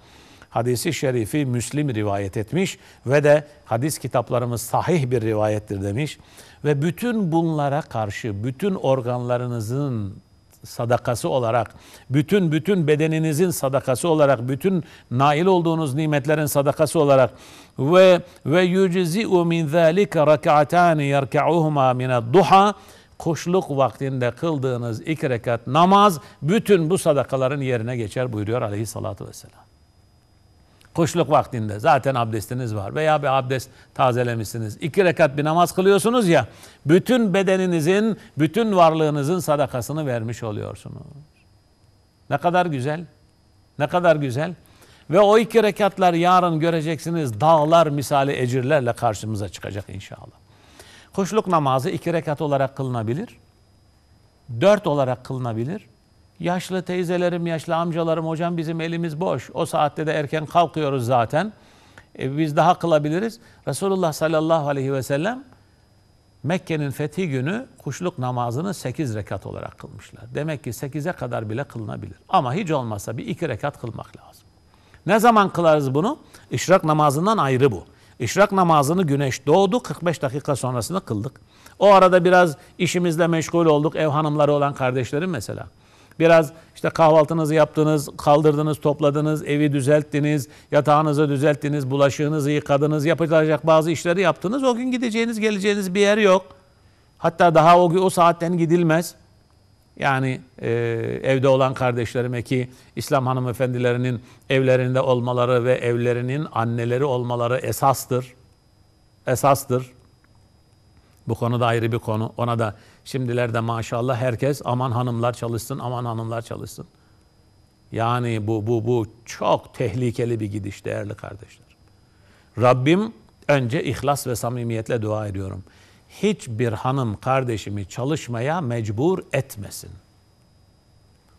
Speaker 1: Hadisi şerifi Müslim rivayet etmiş ve de hadis kitaplarımız sahih bir rivayettir demiş. Ve bütün bunlara karşı bütün organlarınızın sadakası olarak, bütün bütün bedeninizin sadakası olarak, bütün nail olduğunuz nimetlerin sadakası olarak ve ve yucizu min zalika rak'atan yerka'uhuma min duha kuşluk vaktinde kıldığınız iki rekat namaz bütün bu sadakaların yerine geçer buyuruyor aleyhissalatü vesselam. Kuşluk vaktinde zaten abdestiniz var veya bir abdest tazelemişsiniz. İki rekat bir namaz kılıyorsunuz ya bütün bedeninizin, bütün varlığınızın sadakasını vermiş oluyorsunuz. Ne kadar güzel, ne kadar güzel. Ve o iki rekatlar yarın göreceksiniz dağlar misali ecirlerle karşımıza çıkacak inşallah. Kuşluk namazı iki rekat olarak kılınabilir. Dört olarak kılınabilir. Yaşlı teyzelerim, yaşlı amcalarım, hocam bizim elimiz boş. O saatte de erken kalkıyoruz zaten. E, biz daha kılabiliriz. Resulullah sallallahu aleyhi ve sellem Mekke'nin fethi günü kuşluk namazını sekiz rekat olarak kılmışlar. Demek ki sekize kadar bile kılınabilir. Ama hiç olmazsa bir iki rekat kılmak lazım. Ne zaman kılarız bunu? İşrak namazından ayrı bu. İşrak namazını güneş doğdu 45 dakika sonrasında kıldık. O arada biraz işimizle meşgul olduk ev hanımları olan kardeşlerim mesela. Biraz işte kahvaltınızı yaptınız, kaldırdınız, topladınız, evi düzelttiniz, yatağınızı düzelttiniz, bulaşığınızı yıkadınız, yapacak bazı işleri yaptınız. O gün gideceğiniz, geleceğiniz bir yer yok. Hatta daha o, o saatten gidilmez. Yani e, evde olan kardeşlerime ki İslam hanımefendilerinin evlerinde olmaları ve evlerinin anneleri olmaları esastır. Esastır. Bu konu da ayrı bir konu. Ona da şimdilerde maşallah herkes aman hanımlar çalışsın, aman hanımlar çalışsın. Yani bu bu bu çok tehlikeli bir gidiş değerli kardeşler. Rabbim önce ihlas ve samimiyetle dua ediyorum hiçbir hanım kardeşimi çalışmaya mecbur etmesin.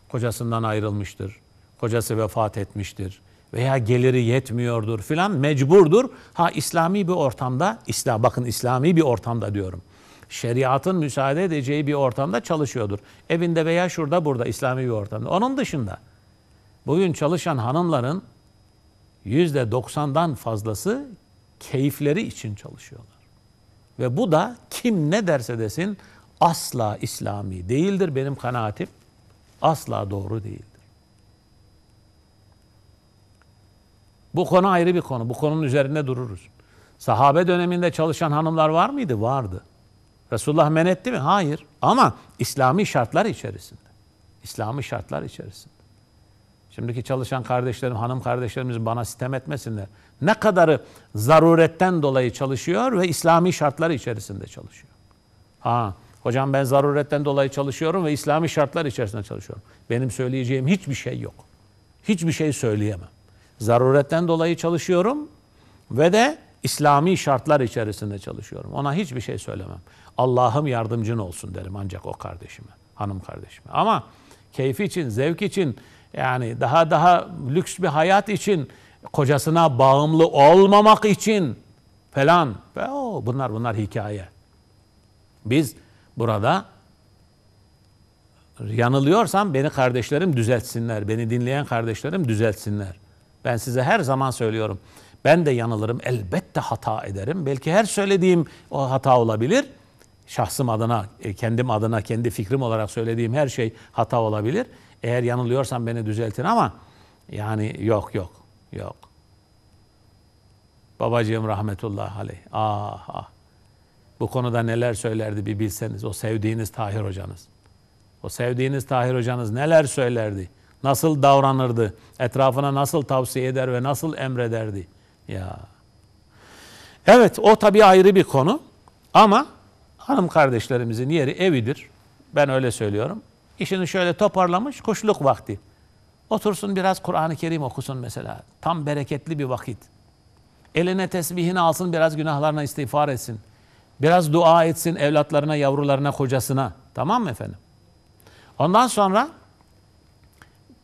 Speaker 1: Kocasından ayrılmıştır, kocası vefat etmiştir veya geliri yetmiyordur filan mecburdur. Ha İslami bir ortamda, İslam bakın İslami bir ortamda diyorum. Şeriatın müsaade edeceği bir ortamda çalışıyordur. Evinde veya şurada burada İslami bir ortamda. Onun dışında bugün çalışan hanımların yüzde doksandan fazlası keyifleri için çalışıyorlar. Ve bu da kim ne derse desin asla İslami değildir. Benim kanaatim asla doğru değildir. Bu konu ayrı bir konu. Bu konunun üzerinde dururuz. Sahabe döneminde çalışan hanımlar var mıydı? Vardı. Resulullah men etti mi? Hayır. Ama İslami şartlar içerisinde. İslami şartlar içerisinde. Şimdiki çalışan kardeşlerim, hanım kardeşlerimiz bana sitem etmesinler. Ne kadarı zaruretten dolayı çalışıyor ve İslami şartlar içerisinde çalışıyor. Ha, hocam ben zaruretten dolayı çalışıyorum ve İslami şartlar içerisinde çalışıyorum. Benim söyleyeceğim hiçbir şey yok. Hiçbir şey söyleyemem. Zaruretten dolayı çalışıyorum ve de İslami şartlar içerisinde çalışıyorum. Ona hiçbir şey söylemem. Allah'ım yardımcın olsun derim ancak o kardeşime, hanım kardeşime. Ama keyfi için, zevk için yani daha daha lüks bir hayat için, kocasına bağımlı olmamak için falan. Ve o bunlar bunlar hikaye. Biz burada yanılıyorsam beni kardeşlerim düzeltsinler. Beni dinleyen kardeşlerim düzeltsinler. Ben size her zaman söylüyorum. Ben de yanılırım. Elbette hata ederim. Belki her söylediğim o hata olabilir. Şahsım adına, e, kendim adına, kendi fikrim olarak söylediğim her şey hata olabilir. Eğer yanılıyorsam beni düzeltin ama yani yok yok yok. Babacığım rahmetullah aleyh. Ah ah. Bu konuda neler söylerdi bir bilseniz o sevdiğiniz Tahir hocanız. O sevdiğiniz Tahir hocanız neler söylerdi? Nasıl davranırdı? Etrafına nasıl tavsiye eder ve nasıl emrederdi? Ya. Evet o tabii ayrı bir konu ama hanım kardeşlerimizin yeri evidir. Ben öyle söylüyorum işini şöyle toparlamış kuşluk vakti. Otursun biraz Kur'an-ı Kerim okusun mesela. Tam bereketli bir vakit. Eline tesbihini alsın biraz günahlarına istiğfar etsin. Biraz dua etsin evlatlarına, yavrularına, kocasına. Tamam mı efendim? Ondan sonra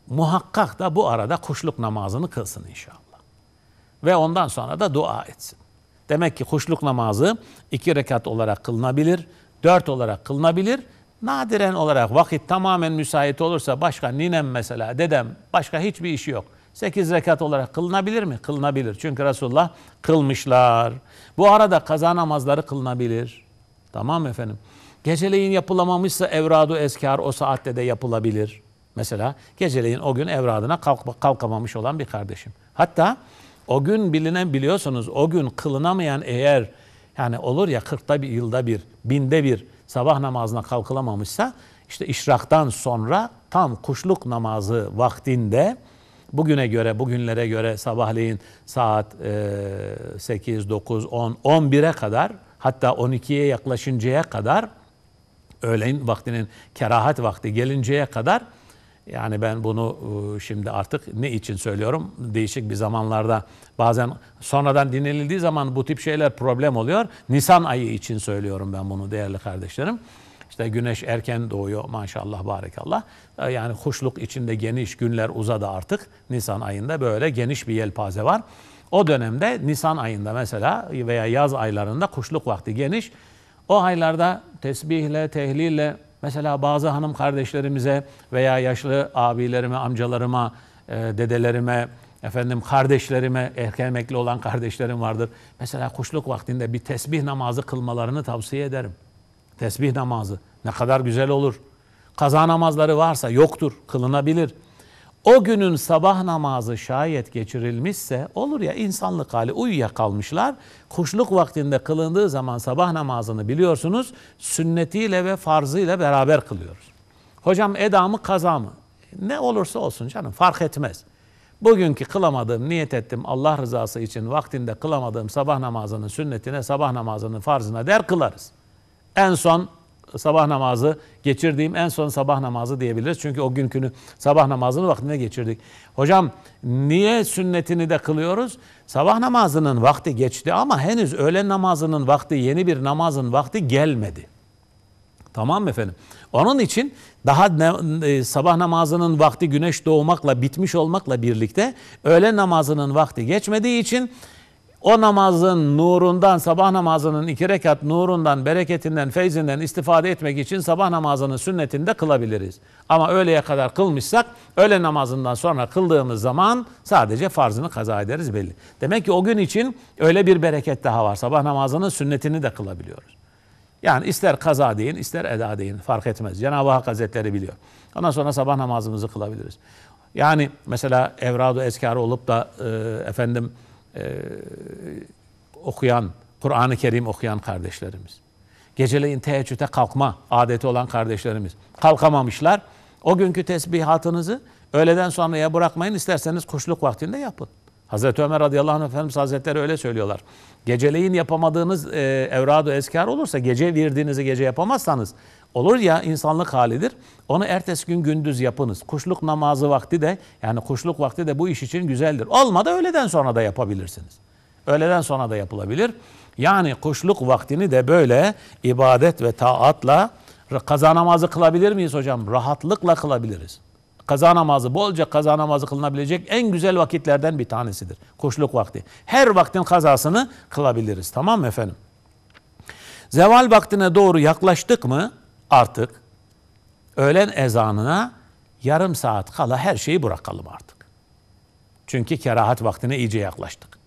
Speaker 1: muhakkak da bu arada kuşluk namazını kılsın inşallah. Ve ondan sonra da dua etsin. Demek ki kuşluk namazı iki rekat olarak kılınabilir, dört olarak kılınabilir Nadiren olarak vakit tamamen müsait olursa başka ninem mesela dedem başka hiçbir işi yok. sekiz rekat olarak kılınabilir mi? Kılınabilir. Çünkü Resulullah kılmışlar. Bu arada kaza namazları kılınabilir. Tamam efendim. Geceleyin yapılamamışsa evradu eskar o saatte de yapılabilir. Mesela geceleyin o gün evradına kalk, kalkamamış olan bir kardeşim. Hatta o gün bilinen biliyorsunuz o gün kılınamayan eğer yani olur ya kırkta bir yılda bir, binde bir sabah namazına kalkılamamışsa işte işraktan sonra tam kuşluk namazı vaktinde bugüne göre, bugünlere göre sabahleyin saat e, 8, 9, 10, 11'e kadar hatta 12'ye yaklaşıncaya kadar öğlen vaktinin kerahat vakti gelinceye kadar yani ben bunu e, şimdi artık ne için söylüyorum? Değişik bir zamanlarda bazen sonradan dinlenildiği zaman bu tip şeyler problem oluyor. Nisan ayı için söylüyorum ben bunu değerli kardeşlerim. İşte güneş erken doğuyor maşallah barakallah. E, yani kuşluk içinde geniş günler uzadı artık. Nisan ayında böyle geniş bir yelpaze var. O dönemde Nisan ayında mesela veya yaz aylarında kuşluk vakti geniş. O aylarda tesbihle, tehlille, Mesela bazı hanım kardeşlerimize veya yaşlı abilerime, amcalarıma, e, dedelerime, efendim kardeşlerime, erken emekli olan kardeşlerim vardır. Mesela kuşluk vaktinde bir tesbih namazı kılmalarını tavsiye ederim. Tesbih namazı ne kadar güzel olur. Kaza namazları varsa yoktur, kılınabilir o günün sabah namazı şayet geçirilmişse olur ya insanlık hali uyuyakalmışlar. Kuşluk vaktinde kılındığı zaman sabah namazını biliyorsunuz sünnetiyle ve farzıyla beraber kılıyoruz. Hocam eda mı kaza mı? Ne olursa olsun canım fark etmez. Bugünkü kılamadığım, niyet ettim Allah rızası için vaktinde kılamadığım sabah namazının sünnetine, sabah namazının farzına der kılarız. En son sabah namazı geçirdiğim en son sabah namazı diyebiliriz. Çünkü o günkünü sabah namazını vaktinde geçirdik. Hocam niye sünnetini de kılıyoruz? Sabah namazının vakti geçti ama henüz öğlen namazının vakti yeni bir namazın vakti gelmedi. Tamam efendim. Onun için daha ne, e, sabah namazının vakti güneş doğmakla bitmiş olmakla birlikte öğlen namazının vakti geçmediği için o namazın nurundan, sabah namazının iki rekat nurundan, bereketinden, feyzinden istifade etmek için sabah namazının sünnetini de kılabiliriz. Ama öğleye kadar kılmışsak, öğle namazından sonra kıldığımız zaman sadece farzını kaza ederiz belli. Demek ki o gün için öyle bir bereket daha var. Sabah namazının sünnetini de kılabiliyoruz. Yani ister kaza deyin, ister eda deyin fark etmez. Cenab-ı Hak Hazretleri biliyor. Ondan sonra sabah namazımızı kılabiliriz. Yani mesela evradu eskar olup da e, efendim e, okuyan, Kur'an-ı Kerim okuyan kardeşlerimiz. Geceleyin teheccüde kalkma adeti olan kardeşlerimiz. Kalkamamışlar. O günkü tesbihatınızı öğleden sonraya bırakmayın. isterseniz kuşluk vaktinde yapın. Hazreti Ömer radıyallahu anh Efendimiz Hazretleri öyle söylüyorlar. Geceleyin yapamadığınız e, evradu eskar olursa, gece virdiğinizi gece yapamazsanız olur ya insanlık halidir. Onu ertesi gün gündüz yapınız. Kuşluk namazı vakti de yani kuşluk vakti de bu iş için güzeldir. Olmadı öğleden sonra da yapabilirsiniz. Öğleden sonra da yapılabilir. Yani kuşluk vaktini de böyle ibadet ve taatla kaza namazı kılabilir miyiz hocam? Rahatlıkla kılabiliriz. Kaza namazı bolca kaza namazı kılınabilecek en güzel vakitlerden bir tanesidir. Kuşluk vakti. Her vaktin kazasını kılabiliriz. Tamam mı efendim? Zeval vaktine doğru yaklaştık mı? artık öğlen ezanına yarım saat kala her şeyi bırakalım artık. Çünkü kerahat vaktine iyice yaklaştık.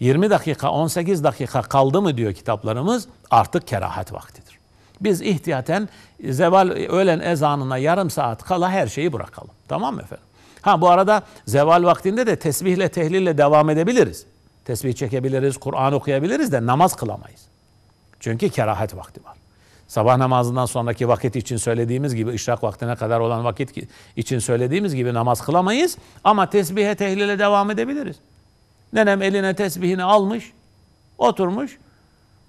Speaker 1: 20 dakika 18 dakika kaldı mı diyor kitaplarımız artık kerahat vaktidir. Biz ihtiyaten zeval öğlen ezanına yarım saat kala her şeyi bırakalım. Tamam mı efendim? Ha bu arada zeval vaktinde de tesbihle tehlille devam edebiliriz. Tesbih çekebiliriz, Kur'an okuyabiliriz de namaz kılamayız. Çünkü kerahat vakti var. Sabah namazından sonraki vakit için söylediğimiz gibi, işrak vaktine kadar olan vakit için söylediğimiz gibi namaz kılamayız ama tesbihe, tehlile devam edebiliriz. Nenem eline tesbihini almış, oturmuş,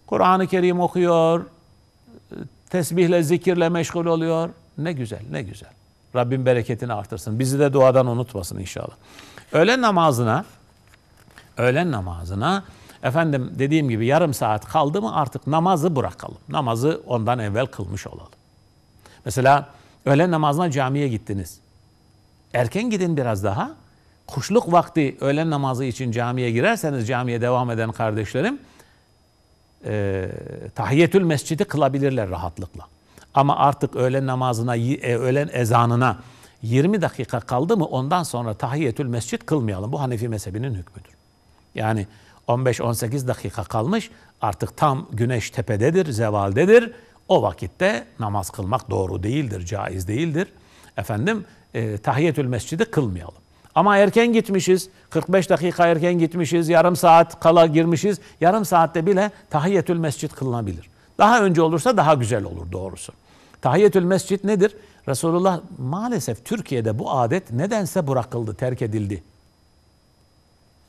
Speaker 1: Kur'an-ı Kerim okuyor, tesbihle, zikirle meşgul oluyor. Ne güzel, ne güzel. Rabbim bereketini artırsın. Bizi de duadan unutmasın inşallah. Öğlen namazına, öğlen namazına Efendim dediğim gibi yarım saat kaldı mı artık namazı bırakalım. Namazı ondan evvel kılmış olalım. Mesela öğlen namazına camiye gittiniz. Erken gidin biraz daha. Kuşluk vakti öğlen namazı için camiye girerseniz camiye devam eden kardeşlerim e, tahiyyetül mescidi kılabilirler rahatlıkla. Ama artık öğlen namazına, e, öğlen ezanına 20 dakika kaldı mı ondan sonra tahiyyetül mescid kılmayalım. Bu Hanefi mezhebinin hükmüdür. Yani 15-18 dakika kalmış. Artık tam güneş tepededir, zevaldedir. O vakitte namaz kılmak doğru değildir, caiz değildir. Efendim e, tahiyyetül mescidi kılmayalım. Ama erken gitmişiz, 45 dakika erken gitmişiz, yarım saat kala girmişiz. Yarım saatte bile tahiyyetül mescid kılınabilir. Daha önce olursa daha güzel olur doğrusu. Tahiyyetül mescid nedir? Resulullah maalesef Türkiye'de bu adet nedense bırakıldı, terk edildi.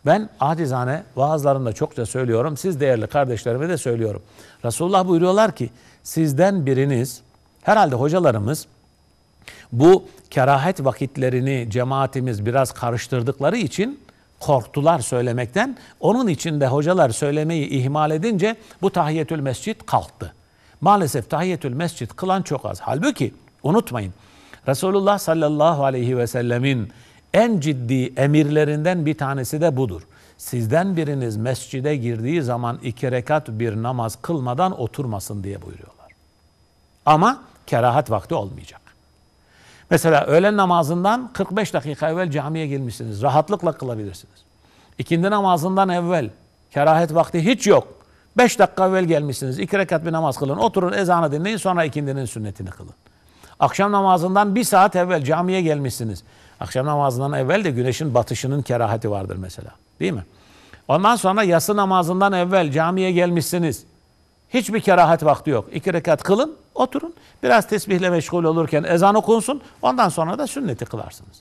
Speaker 1: Ben acizane vaazlarımda çokça söylüyorum. Siz değerli kardeşlerime de söylüyorum. Resulullah buyuruyorlar ki sizden biriniz herhalde hocalarımız bu kerahet vakitlerini cemaatimiz biraz karıştırdıkları için korktular söylemekten. Onun için de hocalar söylemeyi ihmal edince bu tahiyetül mescit kalktı. Maalesef tahiyetül mescit kılan çok az. Halbuki unutmayın Resulullah sallallahu aleyhi ve sellemin en ciddi emirlerinden bir tanesi de budur. Sizden biriniz mescide girdiği zaman iki rekat bir namaz kılmadan oturmasın diye buyuruyorlar. Ama kerahat vakti olmayacak. Mesela öğlen namazından 45 dakika evvel camiye girmişsiniz. Rahatlıkla kılabilirsiniz. İkindi namazından evvel kerahat vakti hiç yok. 5 dakika evvel gelmişsiniz. 2 rekat bir namaz kılın. Oturun ezanı dinleyin sonra ikindinin sünnetini kılın. Akşam namazından bir saat evvel camiye gelmişsiniz. Akşam namazından evvel de güneşin batışının kerahati vardır mesela. Değil mi? Ondan sonra yası namazından evvel camiye gelmişsiniz. Hiçbir kerahat vakti yok. İki rekat kılın, oturun. Biraz tesbihle meşgul olurken ezan okunsun. Ondan sonra da sünneti kılarsınız.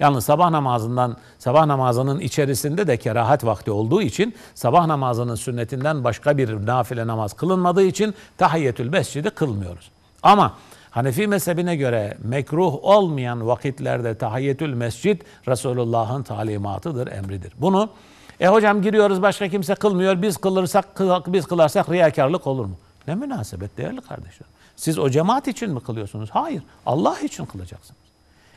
Speaker 1: Yalnız sabah namazından, sabah namazının içerisinde de kerahat vakti olduğu için sabah namazının sünnetinden başka bir nafile namaz kılınmadığı için tahiyyetül mescidi kılmıyoruz. Ama Hanefi mezhebine göre mekruh olmayan vakitlerde tahiyyetül mescid Resulullah'ın talimatıdır, emridir. Bunu e hocam giriyoruz başka kimse kılmıyor. Biz kılırsak biz kılarsak riyakarlık olur mu? Ne münasebet değerli kardeşler? Siz o cemaat için mi kılıyorsunuz? Hayır. Allah için kılacaksınız.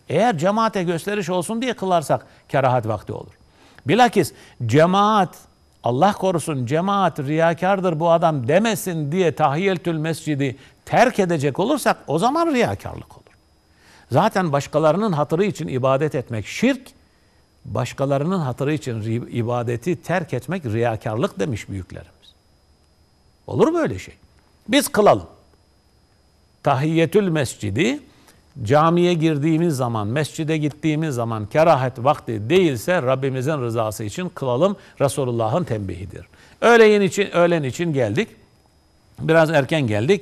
Speaker 1: Eğer cemaate gösteriş olsun diye kılarsak kerahat vakti olur. Bilakis cemaat Allah korusun cemaat riyakardır bu adam demesin diye tahiyyeltül mescidi terk edecek olursak o zaman riyakarlık olur. Zaten başkalarının hatırı için ibadet etmek şirk, başkalarının hatırı için ibadeti terk etmek riyakarlık demiş büyüklerimiz. Olur mu öyle şey? Biz kılalım. Tahiyyetül mescidi camiye girdiğimiz zaman, mescide gittiğimiz zaman kerahet vakti değilse Rabbimizin rızası için kılalım. Resulullah'ın tembihidir. Öğlen için, öğlen için geldik. Biraz erken geldik.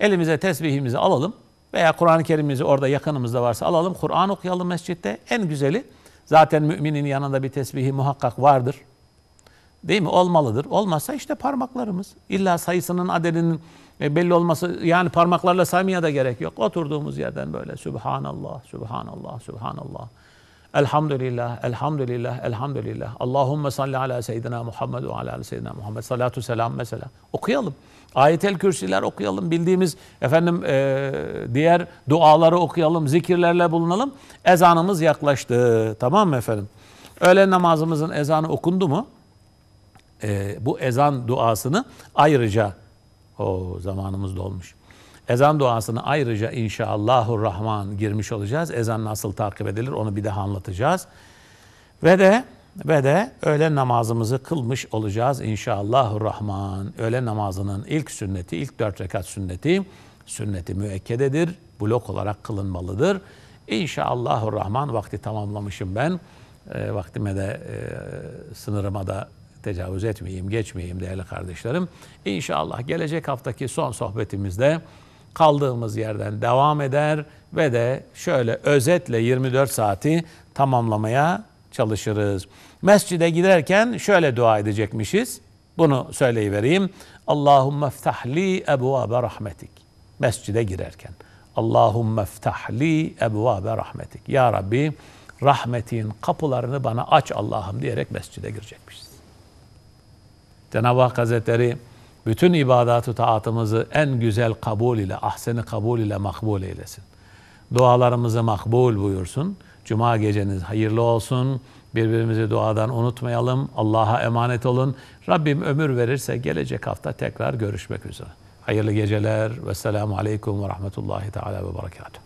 Speaker 1: Elimize tesbihimizi alalım veya Kur'an-ı Kerim'imizi orada yakınımızda varsa alalım. Kur'an okuyalım mescitte. En güzeli zaten müminin yanında bir tesbihi muhakkak vardır. Değil mi? Olmalıdır. Olmazsa işte parmaklarımız. İlla sayısının adedinin e, belli olması yani parmaklarla saymaya da gerek yok. Oturduğumuz yerden böyle Sübhanallah, Sübhanallah, Sübhanallah. Elhamdülillah, elhamdülillah, elhamdülillah. Allahümme salli ala seyyidina Muhammed ve ala, ala seyyidina Muhammed. Salatu selam mesela. Okuyalım. Ayet-el kürsüler okuyalım. Bildiğimiz efendim e, diğer duaları okuyalım. Zikirlerle bulunalım. Ezanımız yaklaştı. Tamam mı efendim? Öğlen namazımızın ezanı okundu mu? E, bu ezan duasını ayrıca o zamanımız dolmuş. Ezan duasını ayrıca inşallahur rahman girmiş olacağız. Ezan nasıl takip edilir onu bir daha anlatacağız. Ve de ve de öğle namazımızı kılmış olacağız inşallahur rahman. Öğle namazının ilk sünneti, ilk dört rekat sünneti sünneti müekkededir. Blok olarak kılınmalıdır. İnşallahur rahman vakti tamamlamışım ben. E, vaktime de e, sınırıma da tecavüz etmeyeyim, geçmeyeyim değerli kardeşlerim. İnşallah gelecek haftaki son sohbetimizde kaldığımız yerden devam eder ve de şöyle özetle 24 saati tamamlamaya çalışırız. Mescide giderken şöyle dua edecekmişiz. Bunu söyleyivereyim. Allahumme ftahli ebuabe rahmetik. Mescide girerken. Allahumme ftahli ebuabe rahmetik. Ya Rabbi rahmetin kapılarını bana aç Allah'ım diyerek mescide girecekmişiz. Cenab-ı Hak Hazretleri bütün ibadatı taatımızı en güzel kabul ile, ahseni kabul ile makbul eylesin. Dualarımızı makbul buyursun. Cuma geceniz hayırlı olsun. Birbirimizi duadan unutmayalım. Allah'a emanet olun. Rabbim ömür verirse gelecek hafta tekrar görüşmek üzere. Hayırlı geceler. Vesselamu Aleyküm ve Rahmetullahi Teala ve Berekatuhu.